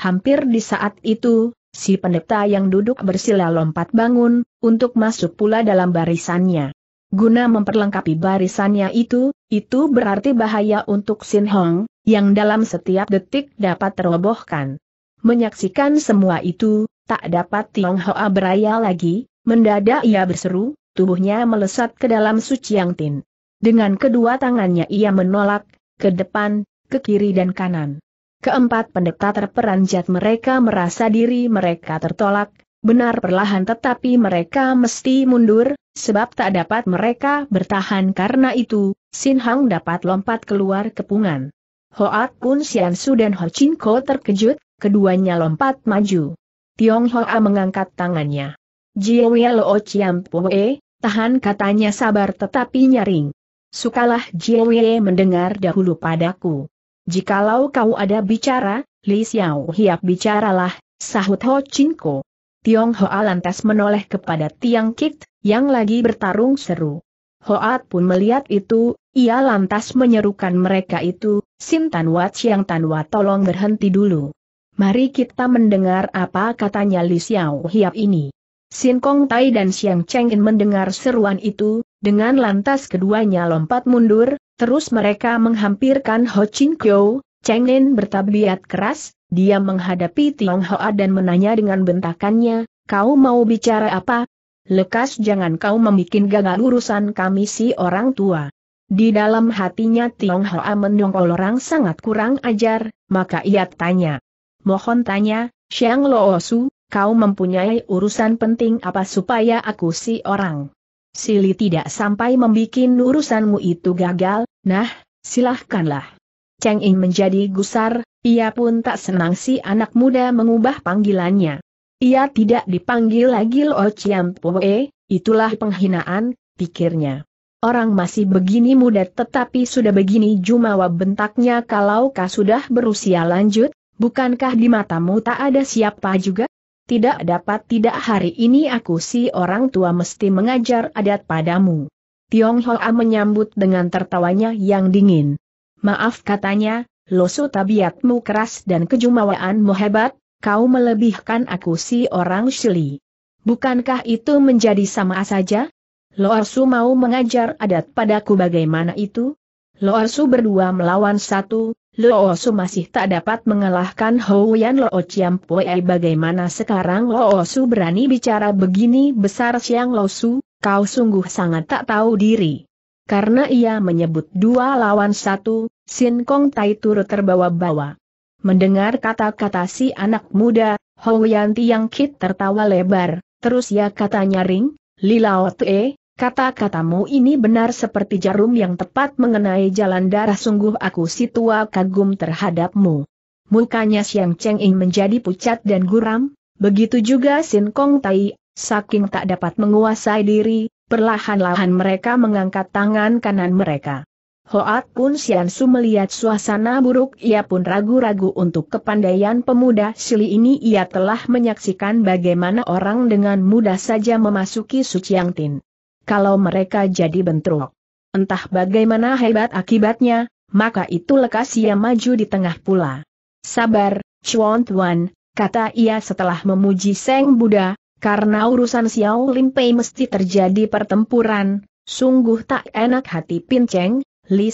Hampir di saat itu, si pendeta yang duduk bersila lompat bangun, untuk masuk pula dalam barisannya. Guna memperlengkapi barisannya itu, itu berarti bahaya untuk Sin Hong, yang dalam setiap detik dapat terobohkan. Menyaksikan semua itu, tak dapat Tiong Hoa beraya lagi, mendadak ia berseru, tubuhnya melesat ke dalam Suciang Tin. Dengan kedua tangannya ia menolak, ke depan, ke kiri dan kanan. Keempat pendeta terperanjat mereka merasa diri mereka tertolak, benar perlahan tetapi mereka mesti mundur, sebab tak dapat mereka bertahan karena itu, Sin Hang dapat lompat keluar kepungan. Hoat pun, Sian Su dan Ho Chin Ko terkejut, keduanya lompat maju. Tiong Hoa mengangkat tangannya. Jiwe Lo Chiam Poe, tahan katanya sabar tetapi nyaring. Sukalah Jiwe mendengar dahulu padaku. Jikalau kau ada bicara, Li Xiao Hiap bicaralah, sahut Ho Chinko. Tiong Hoa lantas menoleh kepada Tiang Kit, yang lagi bertarung seru. Hoat pun melihat itu, ia lantas menyerukan mereka itu, Sim Tan Wat Siang Tan Wat tolong berhenti dulu. Mari kita mendengar apa katanya Li Xiao Hiap ini. Sin Kong Tai dan Siang Cheng In mendengar seruan itu, dengan lantas keduanya lompat mundur, Terus mereka menghampirkan Ho Ching Kyo, Cheng Nen bertabiat keras, dia menghadapi Tiong Hoa dan menanya dengan bentakannya, kau mau bicara apa? Lekas jangan kau membuat gagal urusan kami si orang tua. Di dalam hatinya Tiong Hoa mendongkol orang sangat kurang ajar, maka ia tanya. Mohon tanya, Xiang Lo Su, kau mempunyai urusan penting apa supaya aku si orang? Sili tidak sampai membuat urusanmu itu gagal, Nah, silahkanlah. Cheng In menjadi gusar, ia pun tak senang si anak muda mengubah panggilannya. Ia tidak dipanggil lagi Lo Chiam Poe, itulah penghinaan, pikirnya. Orang masih begini muda tetapi sudah begini jumawa bentaknya kalau kau sudah berusia lanjut, bukankah di matamu tak ada siapa juga? Tidak dapat tidak hari ini aku si orang tua mesti mengajar adat padamu. Tiong Hoa menyambut dengan tertawanya yang dingin. Maaf katanya, losu tabiatmu keras dan kejumawaanmu hebat, kau melebihkan aku si orang Shili. Bukankah itu menjadi sama saja? Lo Loarsu mau mengajar adat padaku bagaimana itu? Lo Loarsu berdua melawan satu, Lo Loarsu masih tak dapat mengalahkan Howian Lo Chiam Pue bagaimana sekarang Lo Loarsu berani bicara begini besar siang Lo Su? kau sungguh sangat tak tahu diri. Karena ia menyebut dua lawan satu, Sin Kong Tai turut terbawa-bawa. Mendengar kata-kata si anak muda, Howianti yang kit tertawa lebar, terus ya katanya ring, Lilao Tue, kata-katamu ini benar seperti jarum yang tepat mengenai jalan darah sungguh aku si tua kagum terhadapmu. Mukanya Siang Cheng Ing menjadi pucat dan guram, begitu juga Sin Kong Tai Saking tak dapat menguasai diri, perlahan-lahan mereka mengangkat tangan kanan mereka. Hoat pun Sian Su melihat suasana buruk ia pun ragu-ragu untuk kepandaian pemuda Sili ini ia telah menyaksikan bagaimana orang dengan mudah saja memasuki Suciang Tin. Kalau mereka jadi bentrok, entah bagaimana hebat akibatnya, maka itu lekas ia maju di tengah pula. Sabar, Chuan Tuan, kata ia setelah memuji Seng Buddha, karena urusan Xiao Lim Pei mesti terjadi pertempuran, sungguh tak enak hati Pin Cheng. Li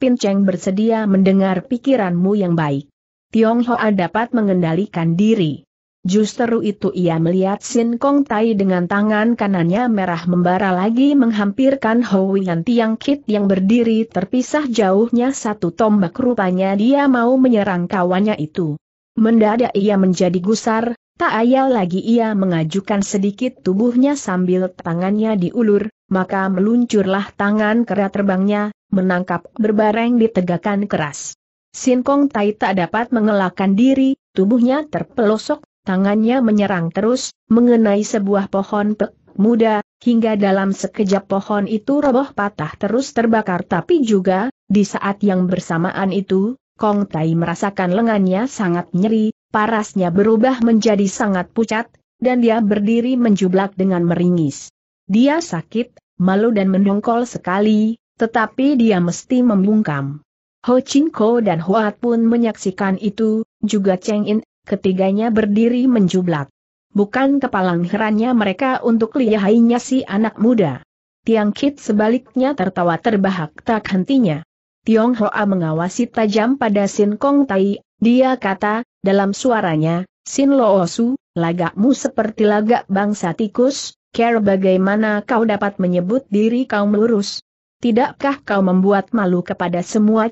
Pin Cheng bersedia mendengar pikiranmu yang baik. Tiong Hoa dapat mengendalikan diri. Justru itu ia melihat Sin Kong Tai dengan tangan kanannya merah membara lagi menghampirkan Hou Yan Tiang Kit yang berdiri terpisah jauhnya satu tombak rupanya dia mau menyerang kawannya itu. Mendadak ia menjadi gusar, Tak ayal lagi ia mengajukan sedikit tubuhnya sambil tangannya diulur, maka meluncurlah tangan kera terbangnya, menangkap berbareng ditegakkan keras. Sin Kong Tai tak dapat mengelakkan diri, tubuhnya terpelosok, tangannya menyerang terus, mengenai sebuah pohon pek muda, hingga dalam sekejap pohon itu roboh patah terus terbakar tapi juga, di saat yang bersamaan itu, Kong Tai merasakan lengannya sangat nyeri, parasnya berubah menjadi sangat pucat, dan dia berdiri menjublak dengan meringis. Dia sakit, malu dan mendongkol sekali, tetapi dia mesti membungkam. Ho Chin Ko dan Hoat pun menyaksikan itu, juga Cheng In, ketiganya berdiri menjublak. Bukan kepalang herannya mereka untuk lihainya si anak muda. Tiang Kit sebaliknya tertawa terbahak tak hentinya. Tiong Hoa mengawasi tajam pada Sin Kong Tai, dia kata, dalam suaranya, Sin Loosu, lagakmu seperti lagak bangsa tikus, care bagaimana kau dapat menyebut diri kau lurus? Tidakkah kau membuat malu kepada semua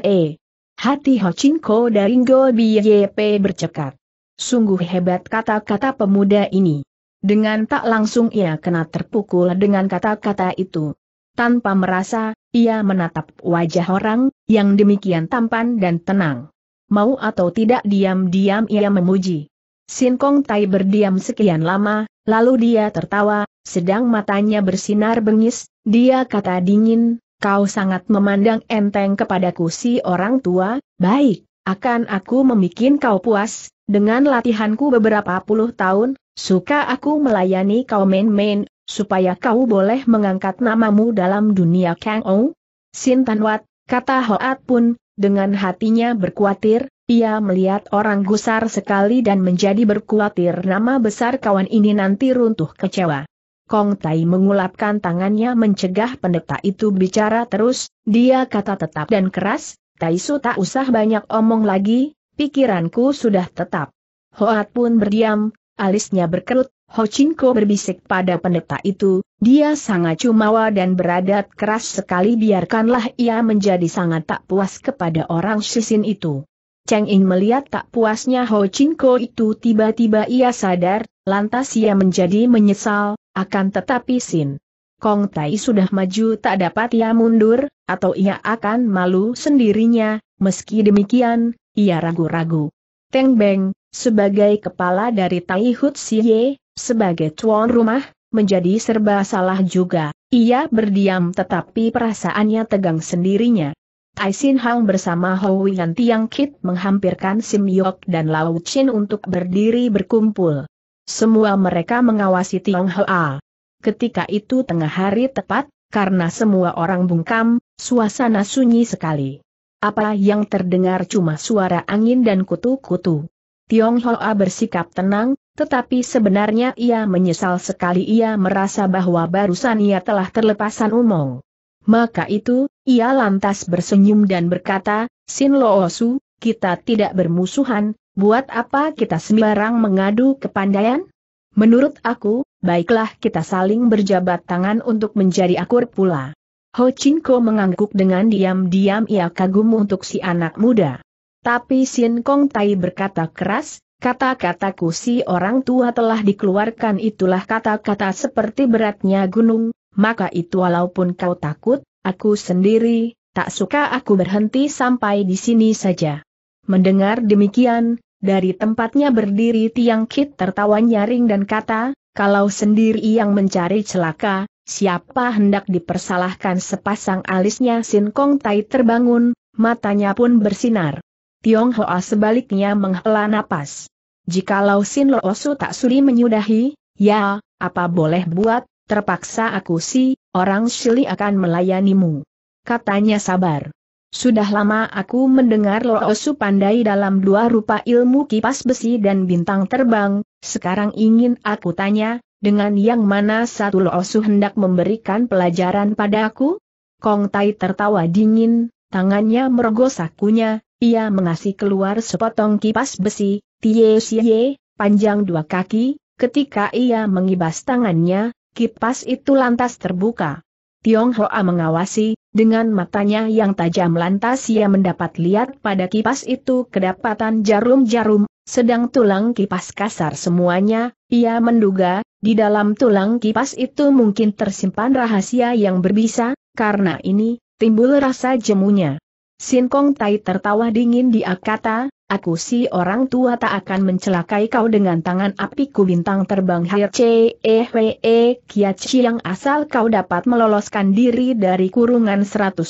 e? Hati Ho dari Ngo BYP bercekat. Sungguh hebat kata-kata pemuda ini. Dengan tak langsung ia kena terpukul dengan kata-kata itu. Tanpa merasa, ia menatap wajah orang, yang demikian tampan dan tenang mau atau tidak diam-diam ia memuji. Sin Kong Tai berdiam sekian lama, lalu dia tertawa, sedang matanya bersinar bengis, dia kata dingin, kau sangat memandang enteng kepadaku si orang tua, baik, akan aku memikin kau puas, dengan latihanku beberapa puluh tahun, suka aku melayani kau main-main, supaya kau boleh mengangkat namamu dalam dunia Kang Ong. Sin Wat kata Hoat pun, dengan hatinya berkuatir, ia melihat orang gusar sekali dan menjadi berkuatir nama besar kawan ini nanti runtuh kecewa. Kong Tai mengulapkan tangannya mencegah pendeta itu bicara terus, dia kata tetap dan keras, Tai Su tak usah banyak omong lagi, pikiranku sudah tetap. Hoat pun berdiam, alisnya berkerut, Ho Chin Ko berbisik pada pendeta itu, dia sangat cumawa dan beradat keras sekali biarkanlah ia menjadi sangat tak puas kepada orang sisin itu. Cheng In melihat tak puasnya Ho Chin Ko itu tiba-tiba ia sadar, lantas ia menjadi menyesal, akan tetapi Sin Kong Tai sudah maju tak dapat ia mundur, atau ia akan malu sendirinya, meski demikian, ia ragu-ragu. Teng Beng, sebagai kepala dari Tai Hut Siye, sebagai tuan rumah, menjadi serba salah juga. Ia berdiam tetapi perasaannya tegang sendirinya. Tai Sin Hang bersama Hou Yan Tiang Kit menghampirkan Sim Yok dan Lau Chin untuk berdiri berkumpul. Semua mereka mengawasi Tiong Hoa. Ketika itu tengah hari tepat, karena semua orang bungkam, suasana sunyi sekali. Apa yang terdengar cuma suara angin dan kutu-kutu. Tiong Hoa bersikap tenang, tetapi sebenarnya ia menyesal sekali ia merasa bahwa barusan ia telah terlepasan umong. Maka itu, ia lantas bersenyum dan berkata, Sin Loosu, kita tidak bermusuhan, buat apa kita sembarang mengadu kepandaian? Menurut aku, baiklah kita saling berjabat tangan untuk menjadi akur pula. Ho Chinko mengangguk dengan diam-diam ia kagum untuk si anak muda. Tapi Sin Kong Tai berkata keras, Kata-kataku si orang tua telah dikeluarkan itulah kata-kata seperti beratnya gunung, maka itu walaupun kau takut, aku sendiri, tak suka aku berhenti sampai di sini saja. Mendengar demikian, dari tempatnya berdiri Tiang Kit tertawa nyaring dan kata, kalau sendiri yang mencari celaka, siapa hendak dipersalahkan sepasang alisnya Sin Kong Tai terbangun, matanya pun bersinar. Tiong Tionghoa sebaliknya menghela napas. Jikalau Sin Loosu tak suri menyudahi, ya, apa boleh buat, terpaksa aku si, orang Shili akan melayanimu. Katanya sabar. Sudah lama aku mendengar Loosu pandai dalam dua rupa ilmu kipas besi dan bintang terbang, sekarang ingin aku tanya, dengan yang mana satu Loosu hendak memberikan pelajaran padaku? Kong Tai tertawa dingin, tangannya merogoh sakunya, ia mengasih keluar sepotong kipas besi, tie siye, panjang dua kaki, ketika ia mengibas tangannya, kipas itu lantas terbuka. Tiong Hoa mengawasi, dengan matanya yang tajam lantas ia mendapat lihat pada kipas itu kedapatan jarum-jarum, sedang tulang kipas kasar semuanya, ia menduga, di dalam tulang kipas itu mungkin tersimpan rahasia yang berbisa, karena ini, timbul rasa jemunya. Sin Kong Tai tertawa dingin dia kata, aku si orang tua tak akan mencelakai kau dengan tangan apiku bintang terbang HCEHE Kiat yang asal kau dapat meloloskan diri dari kurungan 128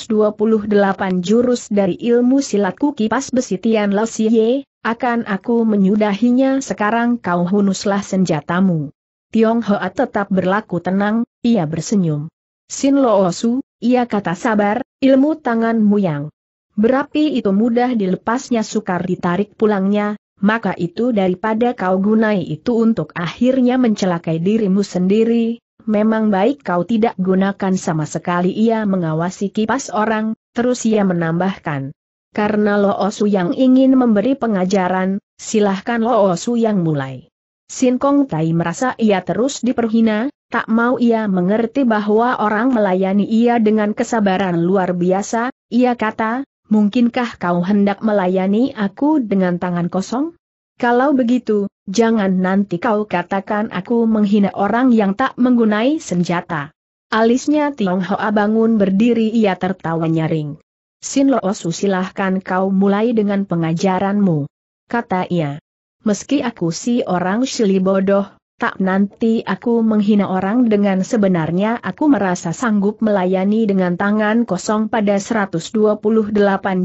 jurus dari ilmu silatku kipas besi Tian Lao Siye, akan aku menyudahinya sekarang kau hunuslah senjatamu. Tiong Hoa tetap berlaku tenang, ia bersenyum. Sin Lo Loosu, ia kata sabar, ilmu tanganmu yang Berapi itu mudah dilepasnya sukar ditarik pulangnya, maka itu daripada kau gunai itu untuk akhirnya mencelakai dirimu sendiri, memang baik kau tidak gunakan sama sekali ia mengawasi kipas orang, terus ia menambahkan. Karena Lo Osu yang ingin memberi pengajaran, silahkan Lo Osu yang mulai. Sin Kong Tai merasa ia terus diperhina, tak mau ia mengerti bahwa orang melayani ia dengan kesabaran luar biasa, ia kata, mungkinkah kau hendak melayani aku dengan tangan kosong? Kalau begitu, jangan nanti kau katakan aku menghina orang yang tak menggunai senjata. Alisnya Hoa bangun berdiri ia tertawa nyaring. Sin Loosu silahkan kau mulai dengan pengajaranmu. Kata ia. Meski aku si orang sili bodoh, tak nanti aku menghina orang dengan sebenarnya aku merasa sanggup melayani dengan tangan kosong pada 128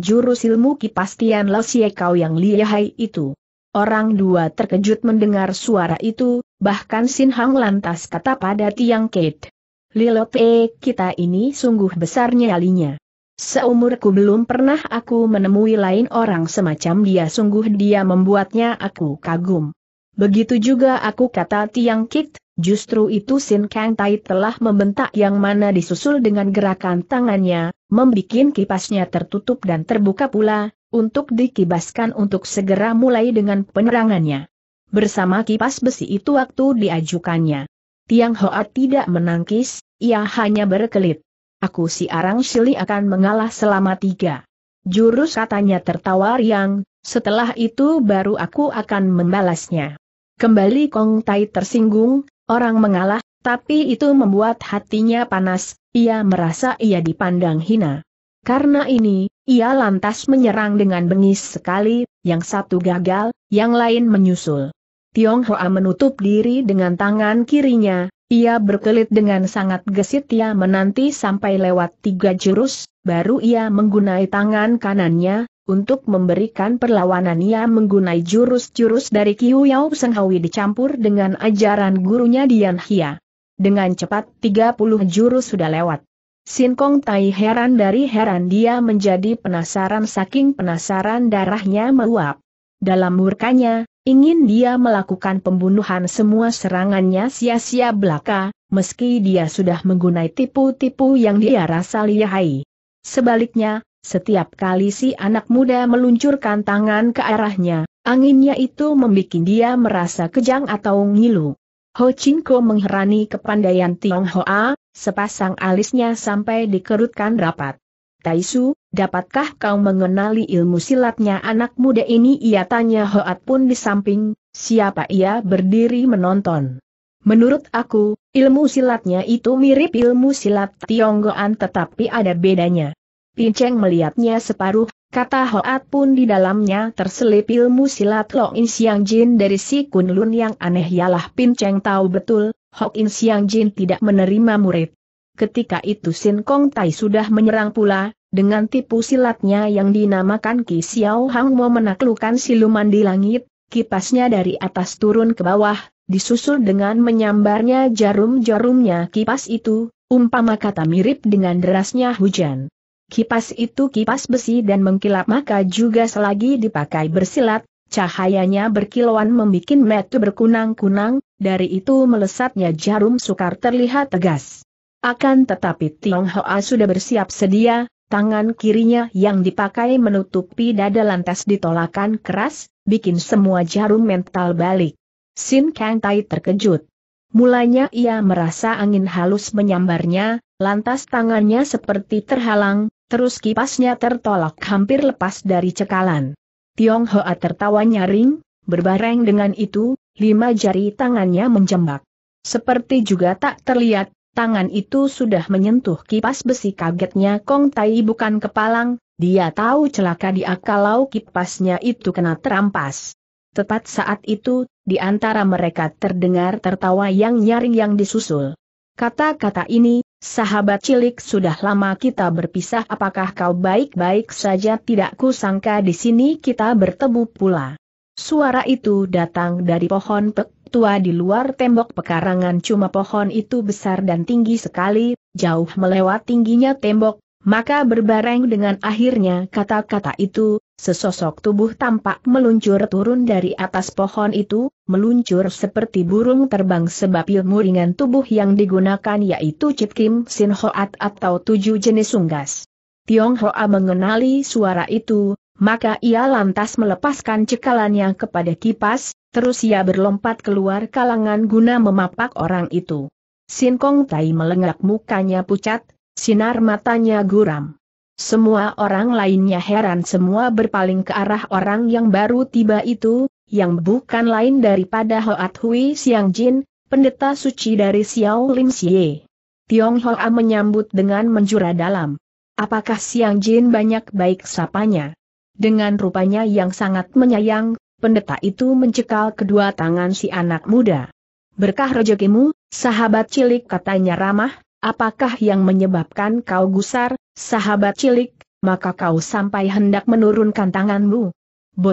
jurus ilmu kipastian Lao Kau yang lihai itu. Orang dua terkejut mendengar suara itu, bahkan Sin Hang lantas kata pada Tiang Kate. Lilote, kita ini sungguh besar nyalinya. Seumurku belum pernah aku menemui lain orang semacam dia sungguh dia membuatnya aku kagum. Begitu juga aku kata Tiang Kit, justru itu Sin Kang Tai telah membentak yang mana disusul dengan gerakan tangannya, membuat kipasnya tertutup dan terbuka pula, untuk dikibaskan untuk segera mulai dengan penerangannya. Bersama kipas besi itu waktu diajukannya. Tiang Hoa tidak menangkis, ia hanya berkelit. Aku si Arang Shili akan mengalah selama tiga. Jurus katanya tertawa riang, setelah itu baru aku akan membalasnya. Kembali Kong Tai tersinggung, orang mengalah, tapi itu membuat hatinya panas, ia merasa ia dipandang hina. Karena ini, ia lantas menyerang dengan bengis sekali, yang satu gagal, yang lain menyusul. Tiong Hoa menutup diri dengan tangan kirinya, ia berkelit dengan sangat gesit ia menanti sampai lewat tiga jurus, baru ia menggunai tangan kanannya, untuk memberikan perlawanan ia menggunai jurus-jurus dari Kiu Yao Hawi dicampur dengan ajaran gurunya Dian Hia. Dengan cepat 30 jurus sudah lewat. Sin Kong Tai heran dari heran dia menjadi penasaran saking penasaran darahnya meluap. Dalam murkanya, ingin dia melakukan pembunuhan semua serangannya sia-sia belaka, meski dia sudah menggunai tipu-tipu yang dia rasa lihai. Sebaliknya, setiap kali si anak muda meluncurkan tangan ke arahnya, anginnya itu membuat dia merasa kejang atau ngilu. Ho Chinko mengherani kepandaian Hoa, sepasang alisnya sampai dikerutkan rapat. Taisu, dapatkah kau mengenali ilmu silatnya anak muda ini? Ia tanya Hoat pun di samping, siapa ia berdiri menonton. Menurut aku, ilmu silatnya itu mirip ilmu silat Tionggoan tetapi ada bedanya. Pinceng melihatnya separuh, kata Hoat pun di dalamnya terselip ilmu silat Lo In Siang Jin dari si Kunlun yang aneh ialah Pinceng tahu betul, Ho In Siang Jin tidak menerima murid. Ketika itu Sin Kong Tai sudah menyerang pula, dengan tipu silatnya yang dinamakan Ki Xiao Hang Mo menaklukkan siluman di langit, kipasnya dari atas turun ke bawah, disusul dengan menyambarnya jarum-jarumnya kipas itu, umpama kata mirip dengan derasnya hujan. Kipas itu kipas besi dan mengkilap maka juga selagi dipakai bersilat, cahayanya berkilauan membuat metu berkunang-kunang, dari itu melesatnya jarum sukar terlihat tegas. Akan tetapi Tiong Hoa sudah bersiap sedia, tangan kirinya yang dipakai menutupi dada lantas ditolakan keras, bikin semua jarum mental balik. Sin Kang Tai terkejut. Mulanya ia merasa angin halus menyambarnya, lantas tangannya seperti terhalang, Terus kipasnya tertolak hampir lepas dari cekalan. Tiong Hoa tertawa nyaring, berbareng dengan itu, lima jari tangannya menjembak. Seperti juga tak terlihat, tangan itu sudah menyentuh kipas besi kagetnya Kong Tai bukan kepalang, dia tahu celaka dia kalau kipasnya itu kena terampas. Tepat saat itu, di antara mereka terdengar tertawa yang nyaring yang disusul. Kata-kata ini, Sahabat cilik sudah lama kita berpisah apakah kau baik-baik saja tidak kusangka di sini kita bertemu pula. Suara itu datang dari pohon pek tua di luar tembok pekarangan cuma pohon itu besar dan tinggi sekali, jauh melewati tingginya tembok, maka berbareng dengan akhirnya kata-kata itu, sesosok tubuh tampak meluncur turun dari atas pohon itu, meluncur seperti burung terbang sebab ilmu ringan tubuh yang digunakan yaitu Cip Kim Sin Hoat atau tujuh jenis unggas. Tiong Hoa mengenali suara itu, maka ia lantas melepaskan cekalannya kepada kipas, terus ia berlompat keluar kalangan guna memapak orang itu. Sin Kong Tai melengak mukanya pucat, Sinar matanya guram. Semua orang lainnya heran semua berpaling ke arah orang yang baru tiba itu, yang bukan lain daripada Hoat Hui Siang Jin, pendeta suci dari Xiao Lim Xie. Tiong Hoa menyambut dengan menjura dalam. Apakah Siang Jin banyak baik sapanya? Dengan rupanya yang sangat menyayang, pendeta itu mencekal kedua tangan si anak muda. Berkah rejekimu, sahabat cilik katanya ramah, apakah yang menyebabkan kau gusar, sahabat cilik, maka kau sampai hendak menurunkan tanganmu. Bo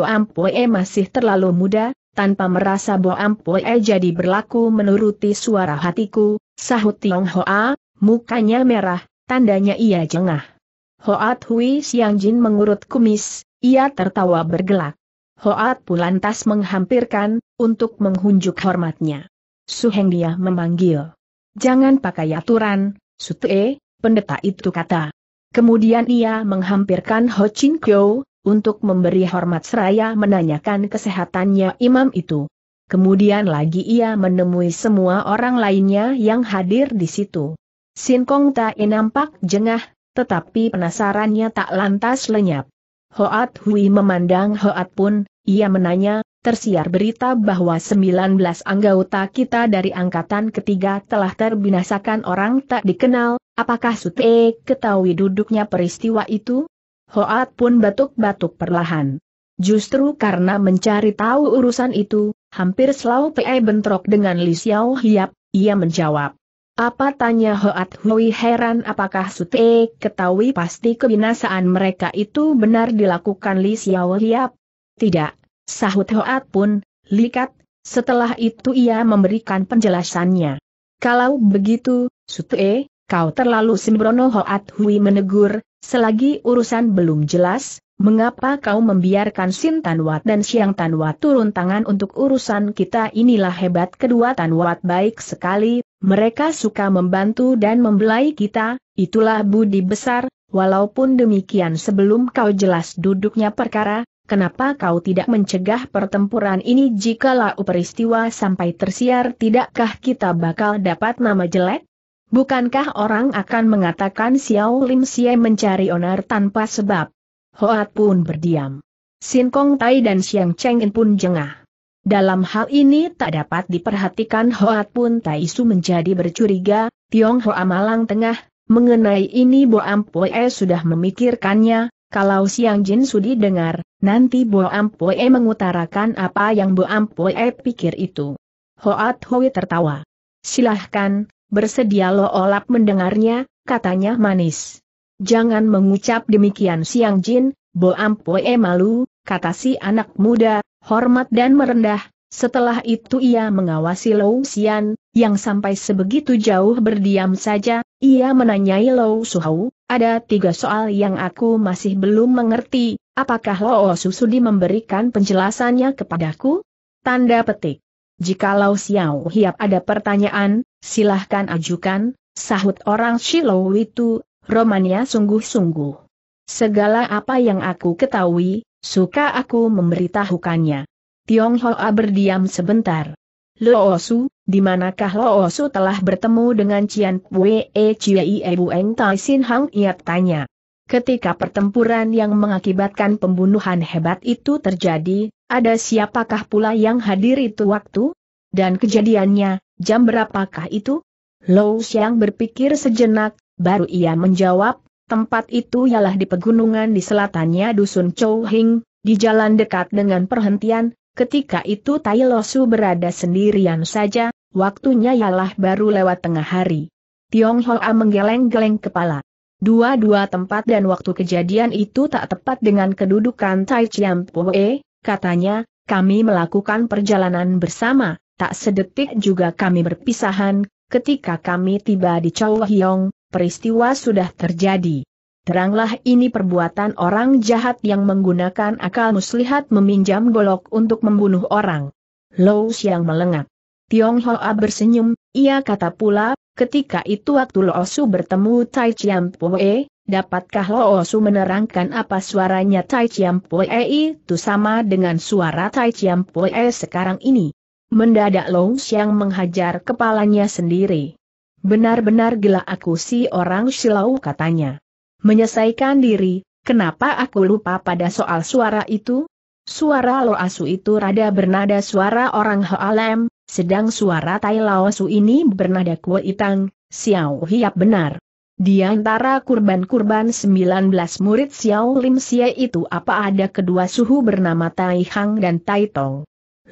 masih terlalu muda, tanpa merasa Bo jadi berlaku menuruti suara hatiku, sahut Tiong Hoa, mukanya merah, tandanya ia jengah. Hoat Hui Siang Jin mengurut kumis, ia tertawa bergelak. Hoat pulantas tas menghampirkan, untuk menghunjuk hormatnya. Suheng dia memanggil. Jangan pakai aturan, Sute, pendeta itu kata. Kemudian ia menghampirkan Ho Chin Kyo, untuk memberi hormat seraya menanyakan kesehatannya imam itu. Kemudian lagi ia menemui semua orang lainnya yang hadir di situ. Sin Kong Tae nampak jengah, tetapi penasarannya tak lantas lenyap. Hoat Hui memandang Hoat pun, ia menanya, tersiar berita bahwa 19 anggota kita dari angkatan ketiga telah terbinasakan orang tak dikenal, apakah Sute ketahui duduknya peristiwa itu? Hoat pun batuk-batuk perlahan. Justru karena mencari tahu urusan itu, hampir selalu P.E. bentrok dengan Li Xiao Hiap, ia menjawab. Apa tanya Hoat Hui heran apakah Sute ketahui pasti kebinasaan mereka itu benar dilakukan Li Xiao Hiap? Tidak, Sahut Hoat pun, likat, setelah itu ia memberikan penjelasannya. Kalau begitu, Sute, kau terlalu sembrono Hoat Hui menegur, selagi urusan belum jelas, mengapa kau membiarkan Sin Tanwat dan Siang Tanwat turun tangan untuk urusan kita inilah hebat kedua Tanwat baik sekali, mereka suka membantu dan membelai kita, itulah budi besar, walaupun demikian sebelum kau jelas duduknya perkara, Kenapa kau tidak mencegah pertempuran ini jikalau peristiwa sampai tersiar tidakkah kita bakal dapat nama jelek? Bukankah orang akan mengatakan Xiao Lim Xie mencari onar tanpa sebab? Hoat pun berdiam. Sin Kong Tai dan Xiang Cheng In pun jengah. Dalam hal ini tak dapat diperhatikan Hoat pun Tai Su menjadi bercuriga, Tiong Hoa Malang Tengah, mengenai ini Bo Ampue sudah memikirkannya, kalau Siang Jin Sudi dengar, nanti Bo Ampue mengutarakan apa yang Bo Ampue pikir itu. Hoat Hoi tertawa. Silahkan, bersedia lo olap mendengarnya, katanya manis. Jangan mengucap demikian Siang Jin, Bo Ampue malu, kata si anak muda, hormat dan merendah, setelah itu ia mengawasi Lou Xian, yang sampai sebegitu jauh berdiam saja, ia menanyai Lou Suhau, ada tiga soal yang aku masih belum mengerti, apakah Loo Susudi memberikan penjelasannya kepadaku? Tanda petik. Jikalau Xiao Hiap ada pertanyaan, silahkan ajukan, sahut orang Shiloh itu, romannya sungguh-sungguh. Segala apa yang aku ketahui, suka aku memberitahukannya. Tionghoa berdiam sebentar. Loosu, di manakah Loosu telah bertemu dengan Cian Wei E Chiai E Eng Tai Sin Hang Ia tanya. Ketika pertempuran yang mengakibatkan pembunuhan hebat itu terjadi, ada siapakah pula yang hadir itu waktu? Dan kejadiannya, jam berapakah itu? Loos yang berpikir sejenak, baru ia menjawab, tempat itu ialah di pegunungan di selatannya Dusun Chow Hing, di jalan dekat dengan perhentian, Ketika itu Tai Losu berada sendirian saja, waktunya ialah baru lewat tengah hari. Tiong Hoa menggeleng-geleng kepala. Dua-dua tempat dan waktu kejadian itu tak tepat dengan kedudukan Tai Chiam Poe, katanya, kami melakukan perjalanan bersama, tak sedetik juga kami berpisahan, ketika kami tiba di Chow Hiong, peristiwa sudah terjadi. Teranglah ini perbuatan orang jahat yang menggunakan akal muslihat meminjam golok untuk membunuh orang. Lou yang melengak. Tiong Hoa bersenyum, ia kata pula, ketika itu waktu Lo Su bertemu Tai Chiam Pue, dapatkah Lo Su menerangkan apa suaranya Tai Chiam Pue itu sama dengan suara Tai Chiam Pue sekarang ini? Mendadak Long yang menghajar kepalanya sendiri. Benar-benar gila aku si orang silau katanya. Menyelesaikan diri, kenapa aku lupa pada soal suara itu? Suara Lo Asu itu rada bernada suara orang Hoalem, sedang suara Tai Laosu ini bernada Kuo Itang, Xiao Hiap benar. Di antara kurban-kurban 19 murid Xiao Lim Xie itu apa ada kedua suhu bernama Tai Hang dan Tai Tong.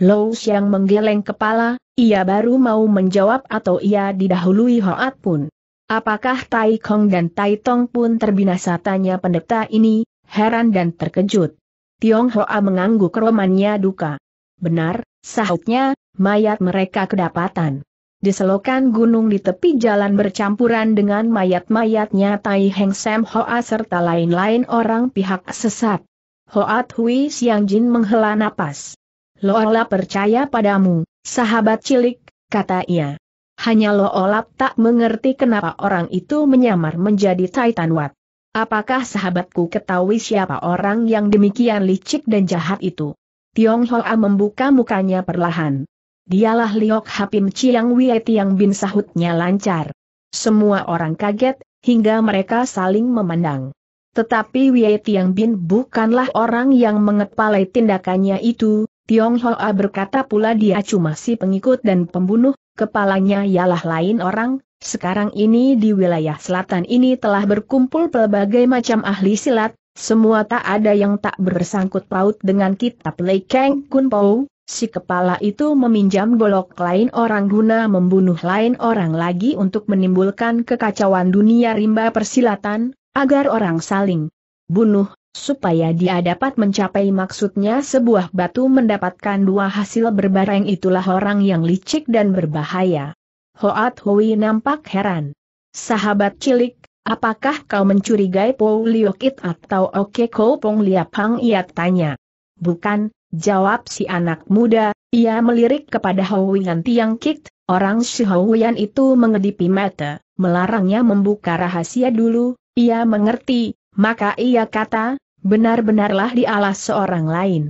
Lo Xiang menggeleng kepala, ia baru mau menjawab atau ia didahului Hoat pun. Apakah Tai Kong dan Tai Tong pun terbinasa tanya pendeta ini, heran dan terkejut. Tiong Hoa mengangguk romannya duka. Benar, sahutnya, mayat mereka kedapatan. Diselokan gunung di tepi jalan bercampuran dengan mayat-mayatnya Tai Heng Sam Hoa serta lain-lain orang pihak sesat. Hoat Hui Siang Jin menghela napas. Loala percaya padamu, sahabat cilik, kata ia hanya Lo Olap tak mengerti kenapa orang itu menyamar menjadi Titan Wat. Apakah sahabatku ketahui siapa orang yang demikian licik dan jahat itu? Tiong Hoa membuka mukanya perlahan. Dialah Liok Hapim Chiang Wei Tiang Bin sahutnya lancar. Semua orang kaget, hingga mereka saling memandang. Tetapi Wei Tiang Bin bukanlah orang yang mengepalai tindakannya itu, Tiong Hoa berkata pula dia cuma si pengikut dan pembunuh, kepalanya ialah lain orang, sekarang ini di wilayah selatan ini telah berkumpul pelbagai macam ahli silat, semua tak ada yang tak bersangkut paut dengan kitab Lei Kang Kun Po. si kepala itu meminjam golok lain orang guna membunuh lain orang lagi untuk menimbulkan kekacauan dunia rimba persilatan, agar orang saling bunuh, supaya dia dapat mencapai maksudnya sebuah batu mendapatkan dua hasil berbareng itulah orang yang licik dan berbahaya. Hoat Hui nampak heran. Sahabat cilik, apakah kau mencurigai Po Liokit atau Oke Ko Pong Liapang ia tanya. Bukan, jawab si anak muda, ia melirik kepada Howian Tiang Kit, orang si Howian itu mengedipi mata, melarangnya membuka rahasia dulu, ia mengerti, maka ia kata, benar-benarlah di dialah seorang lain.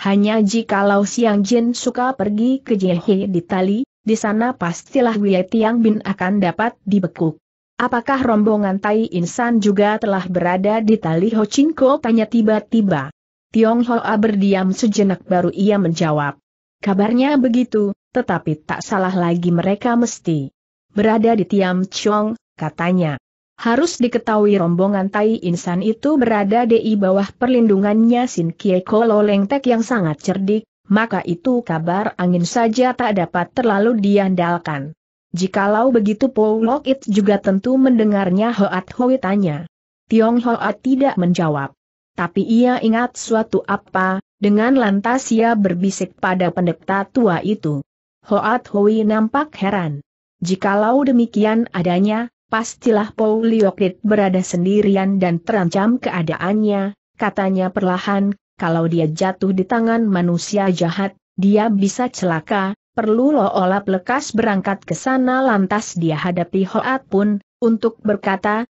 Hanya jikalau Siang Jin suka pergi ke Jehe di Tali, di sana pastilah Wei Tiang Bin akan dapat dibekuk. Apakah rombongan Tai Insan juga telah berada di Tali Ho Ko? Tanya tiba-tiba. Tiong Hoa berdiam sejenak baru ia menjawab. Kabarnya begitu, tetapi tak salah lagi mereka mesti berada di Tiam Chong, katanya. Harus diketahui rombongan Tai Insan itu berada di bawah perlindungannya Sin Kieko Lolengtek yang sangat cerdik, maka itu kabar angin saja tak dapat terlalu diandalkan. Jikalau begitu Paul Lokit juga tentu mendengarnya Hoat Hoi tanya. Tiong Hoat tidak menjawab. Tapi ia ingat suatu apa, dengan lantas ia berbisik pada pendeta tua itu. Hoat Hoi nampak heran. Jikalau demikian adanya, pastilah Paul Liokrit berada sendirian dan terancam keadaannya, katanya perlahan, kalau dia jatuh di tangan manusia jahat, dia bisa celaka, perlu lo olap lekas berangkat ke sana lantas dia hadapi Hoat pun, untuk berkata,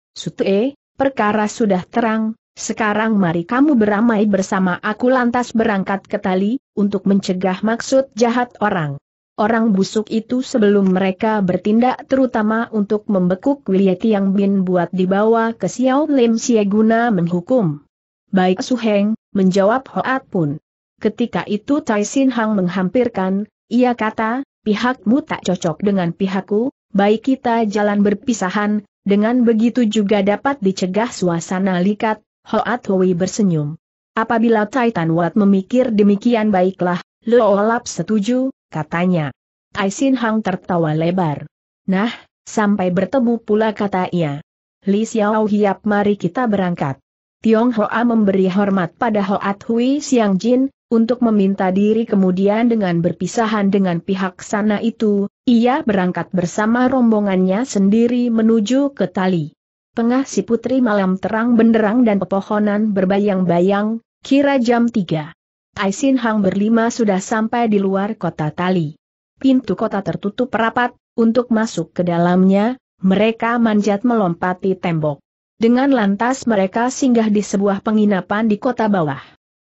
e, perkara sudah terang, sekarang mari kamu beramai bersama aku lantas berangkat ke tali, untuk mencegah maksud jahat orang. Orang busuk itu sebelum mereka bertindak terutama untuk membekuk Wilia yang Bin buat dibawa ke Xiao Lim Xie guna menghukum. Baik Suheng, menjawab Hoat pun. Ketika itu Tai Sin Hang menghampirkan, ia kata, pihakmu tak cocok dengan pihakku, baik kita jalan berpisahan, dengan begitu juga dapat dicegah suasana likat, Hoat Hui bersenyum. Apabila Titan Wat memikir demikian baiklah, Lo Olap setuju, katanya. Aisin Sin Hang tertawa lebar. Nah, sampai bertemu pula kata ia. Li Xiao Hiap mari kita berangkat. Tiong Hoa memberi hormat pada Hoat Hui Siang Jin, untuk meminta diri kemudian dengan berpisahan dengan pihak sana itu, ia berangkat bersama rombongannya sendiri menuju ke Tali. Tengah si putri malam terang benderang dan pepohonan berbayang-bayang, kira jam 3. Aisin Hang berlima sudah sampai di luar kota Tali. Pintu kota tertutup rapat, untuk masuk ke dalamnya, mereka manjat melompati tembok. Dengan lantas mereka singgah di sebuah penginapan di kota bawah.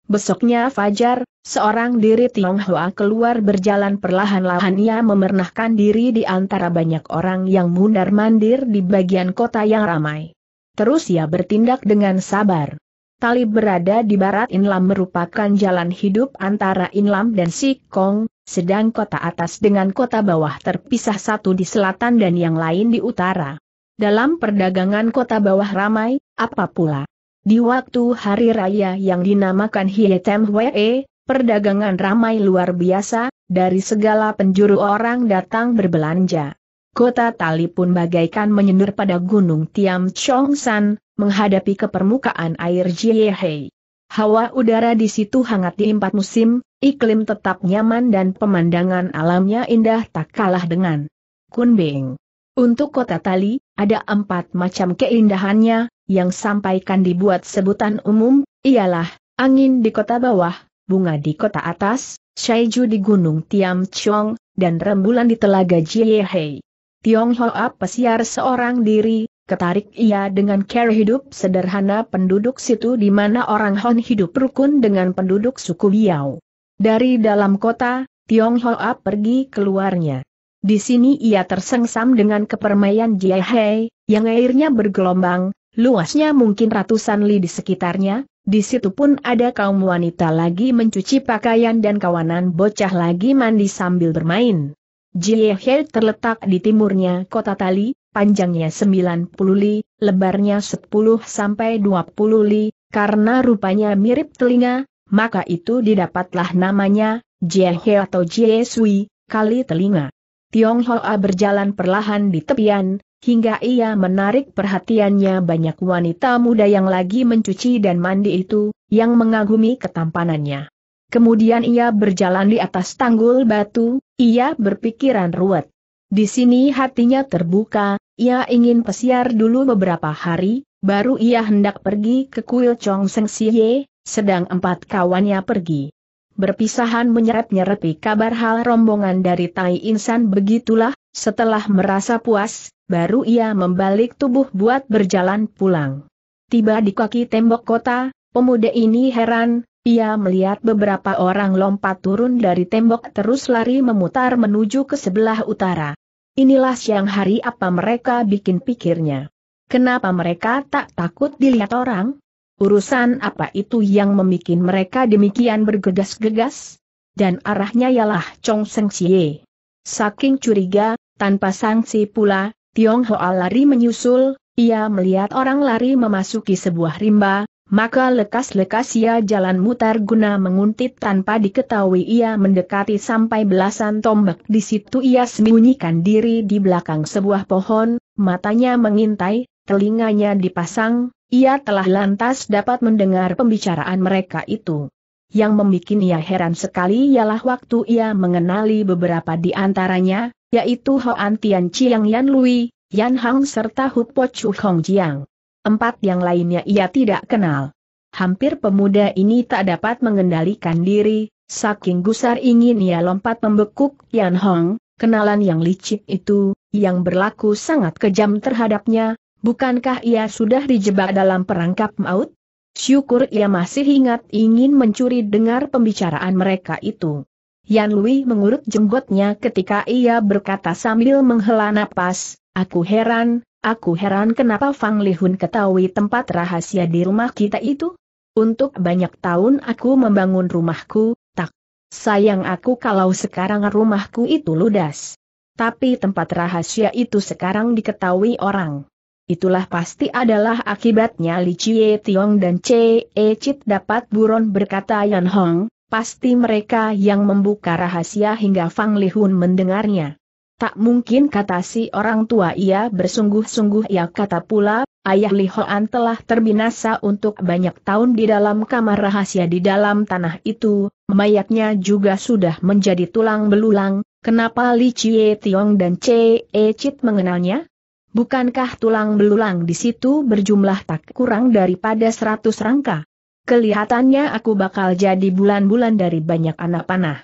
Besoknya Fajar, seorang diri Tionghoa keluar berjalan perlahan-lahan ia memernahkan diri di antara banyak orang yang mundar-mandir di bagian kota yang ramai. Terus ia bertindak dengan sabar. Tali berada di barat Inlam merupakan jalan hidup antara Inlam dan Sikong, sedang kota atas dengan kota bawah terpisah satu di selatan dan yang lain di utara. Dalam perdagangan kota bawah ramai, apa pula? Di waktu hari raya yang dinamakan Hietem Hwee, perdagangan ramai luar biasa, dari segala penjuru orang datang berbelanja. Kota Tali pun bagaikan menyendur pada gunung Tiam Chong San, menghadapi ke permukaan air Jiyehei. Hawa udara di situ hangat di empat musim, iklim tetap nyaman dan pemandangan alamnya indah tak kalah dengan Kunbing. Untuk kota Tali, ada empat macam keindahannya, yang sampaikan dibuat sebutan umum, ialah angin di kota bawah, bunga di kota atas, Shaiju di Gunung Tiam Chong, dan rembulan di Telaga Jiyehei. Tiong Hoa pesiar seorang diri, ketarik ia dengan cara hidup sederhana penduduk situ di mana orang Hon hidup rukun dengan penduduk suku Biao. Dari dalam kota, Tiong Hoa pergi keluarnya. Di sini ia tersengsam dengan kepermaian Jiahei, yang airnya bergelombang, luasnya mungkin ratusan li di sekitarnya, di situ pun ada kaum wanita lagi mencuci pakaian dan kawanan bocah lagi mandi sambil bermain. Jiliehe terletak di timurnya kota Tali, panjangnya 90 li, lebarnya 10 sampai 20 li, karena rupanya mirip telinga, maka itu didapatlah namanya, Jiehe atau Jiesui, kali telinga. Tionghoa berjalan perlahan di tepian, hingga ia menarik perhatiannya banyak wanita muda yang lagi mencuci dan mandi itu, yang mengagumi ketampanannya kemudian ia berjalan di atas tanggul batu, ia berpikiran ruwet. Di sini hatinya terbuka, ia ingin pesiar dulu beberapa hari, baru ia hendak pergi ke kuil Chong Seng Siye, sedang empat kawannya pergi. Berpisahan menyeret nyerapi kabar hal rombongan dari Tai Insan begitulah, setelah merasa puas, baru ia membalik tubuh buat berjalan pulang. Tiba di kaki tembok kota, pemuda ini heran, ia melihat beberapa orang lompat turun dari tembok terus lari memutar menuju ke sebelah utara. Inilah siang hari apa mereka bikin pikirnya. Kenapa mereka tak takut dilihat orang? Urusan apa itu yang membuat mereka demikian bergegas-gegas? Dan arahnya ialah Chong Seng Xie. Saking curiga, tanpa sanksi pula, Tionghoa lari menyusul, ia melihat orang lari memasuki sebuah rimba, maka lekas-lekas ia jalan mutar guna menguntit tanpa diketahui ia mendekati sampai belasan tombak. Di situ ia sembunyikan diri di belakang sebuah pohon, matanya mengintai, telinganya dipasang, ia telah lantas dapat mendengar pembicaraan mereka itu. Yang membuat ia heran sekali ialah waktu ia mengenali beberapa di antaranya, yaitu Hoan Tian Chiang Yan Lui, Yan Hang serta Hu Po Chu Hong Jiang. Empat yang lainnya ia tidak kenal. Hampir pemuda ini tak dapat mengendalikan diri, saking gusar ingin ia lompat membekuk Yan Hong, kenalan yang licik itu, yang berlaku sangat kejam terhadapnya, bukankah ia sudah dijebak dalam perangkap maut? Syukur ia masih ingat ingin mencuri dengar pembicaraan mereka itu. Yan Lui mengurut jenggotnya ketika ia berkata sambil menghela napas, Aku heran, aku heran kenapa Fang Lihun ketahui tempat rahasia di rumah kita itu? Untuk banyak tahun aku membangun rumahku, tak. Sayang aku kalau sekarang rumahku itu ludas. Tapi tempat rahasia itu sekarang diketahui orang. Itulah pasti adalah akibatnya Li Chie Tiong dan Che E Chit dapat buron berkata Yan Hong, pasti mereka yang membuka rahasia hingga Fang Lihun mendengarnya. Tak mungkin kata si orang tua ia bersungguh-sungguh ia ya kata pula, ayah Li Hoan telah terbinasa untuk banyak tahun di dalam kamar rahasia di dalam tanah itu, mayatnya juga sudah menjadi tulang belulang, kenapa Li Chie Tiong dan Che E Chit mengenalnya? Bukankah tulang belulang di situ berjumlah tak kurang daripada seratus rangka? Kelihatannya aku bakal jadi bulan-bulan dari banyak anak panah.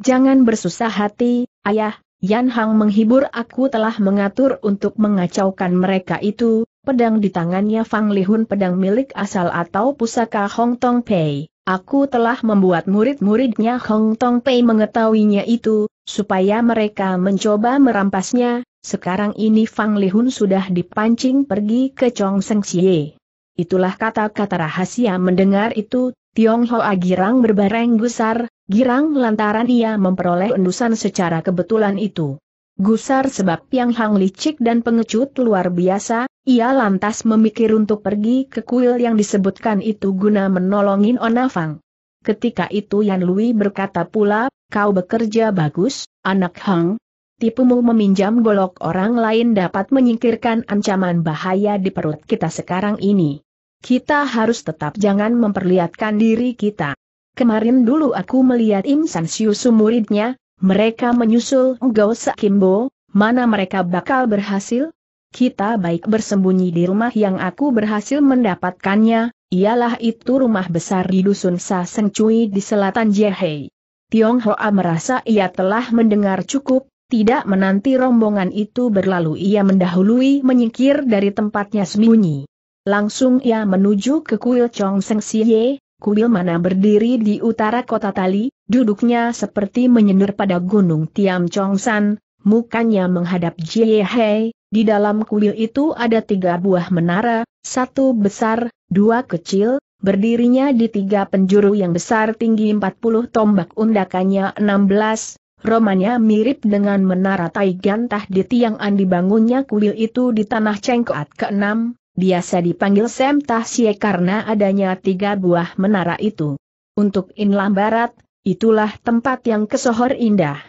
Jangan bersusah hati, ayah, Yan Hang menghibur aku telah mengatur untuk mengacaukan mereka itu, pedang di tangannya Fang Lihun pedang milik asal atau pusaka Hong Tong Pei. Aku telah membuat murid-muridnya Hong Tong Pei mengetahuinya itu, supaya mereka mencoba merampasnya, sekarang ini Fang Lihun sudah dipancing pergi ke Chong Seng Xie. Itulah kata-kata rahasia mendengar itu, Tiong Hoa Girang berbareng gusar, Girang lantaran ia memperoleh endusan secara kebetulan itu. Gusar sebab Yang Hang licik dan pengecut luar biasa, ia lantas memikir untuk pergi ke kuil yang disebutkan itu guna menolongin Onafang. Ketika itu Yan Lui berkata pula, kau bekerja bagus, anak Hang. Tipumu meminjam golok orang lain dapat menyingkirkan ancaman bahaya di perut kita sekarang ini. Kita harus tetap jangan memperlihatkan diri kita. Kemarin dulu aku melihat Im San Siusu muridnya, mereka menyusul Gao Sakimbo, mana mereka bakal berhasil? Kita baik bersembunyi di rumah yang aku berhasil mendapatkannya, ialah itu rumah besar di dusun Sasen Cui di selatan Jehei. Tiong Hoa merasa ia telah mendengar cukup, tidak menanti rombongan itu berlalu ia mendahului menyingkir dari tempatnya sembunyi. Langsung ia menuju ke kuil Chong Seng Siye, kuil mana berdiri di utara kota Tali, duduknya seperti menyendur pada gunung Tiam Chongsan, mukanya menghadap Jie Hei, di dalam kuil itu ada tiga buah menara, satu besar, dua kecil, berdirinya di tiga penjuru yang besar tinggi 40 tombak undakannya 16, Romanya mirip dengan menara Taigantah di Tiang andi bangunnya kuil itu di tanah cengkoat ke-6, Biasa dipanggil Sem Tahsie karena adanya tiga buah menara itu. Untuk Inlam Barat, itulah tempat yang kesohor indah.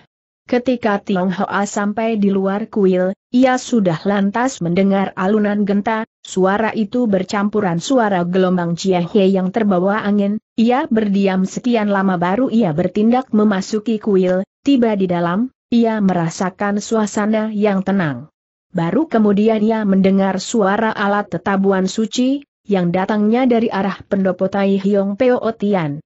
Ketika Tiong Hoa sampai di luar kuil, ia sudah lantas mendengar alunan genta, suara itu bercampuran suara gelombang ciahe yang terbawa angin, ia berdiam sekian lama baru ia bertindak memasuki kuil, tiba di dalam, ia merasakan suasana yang tenang. Baru kemudian ia mendengar suara alat tetabuan suci, yang datangnya dari arah pendopo Tai Hiong Peo Otian.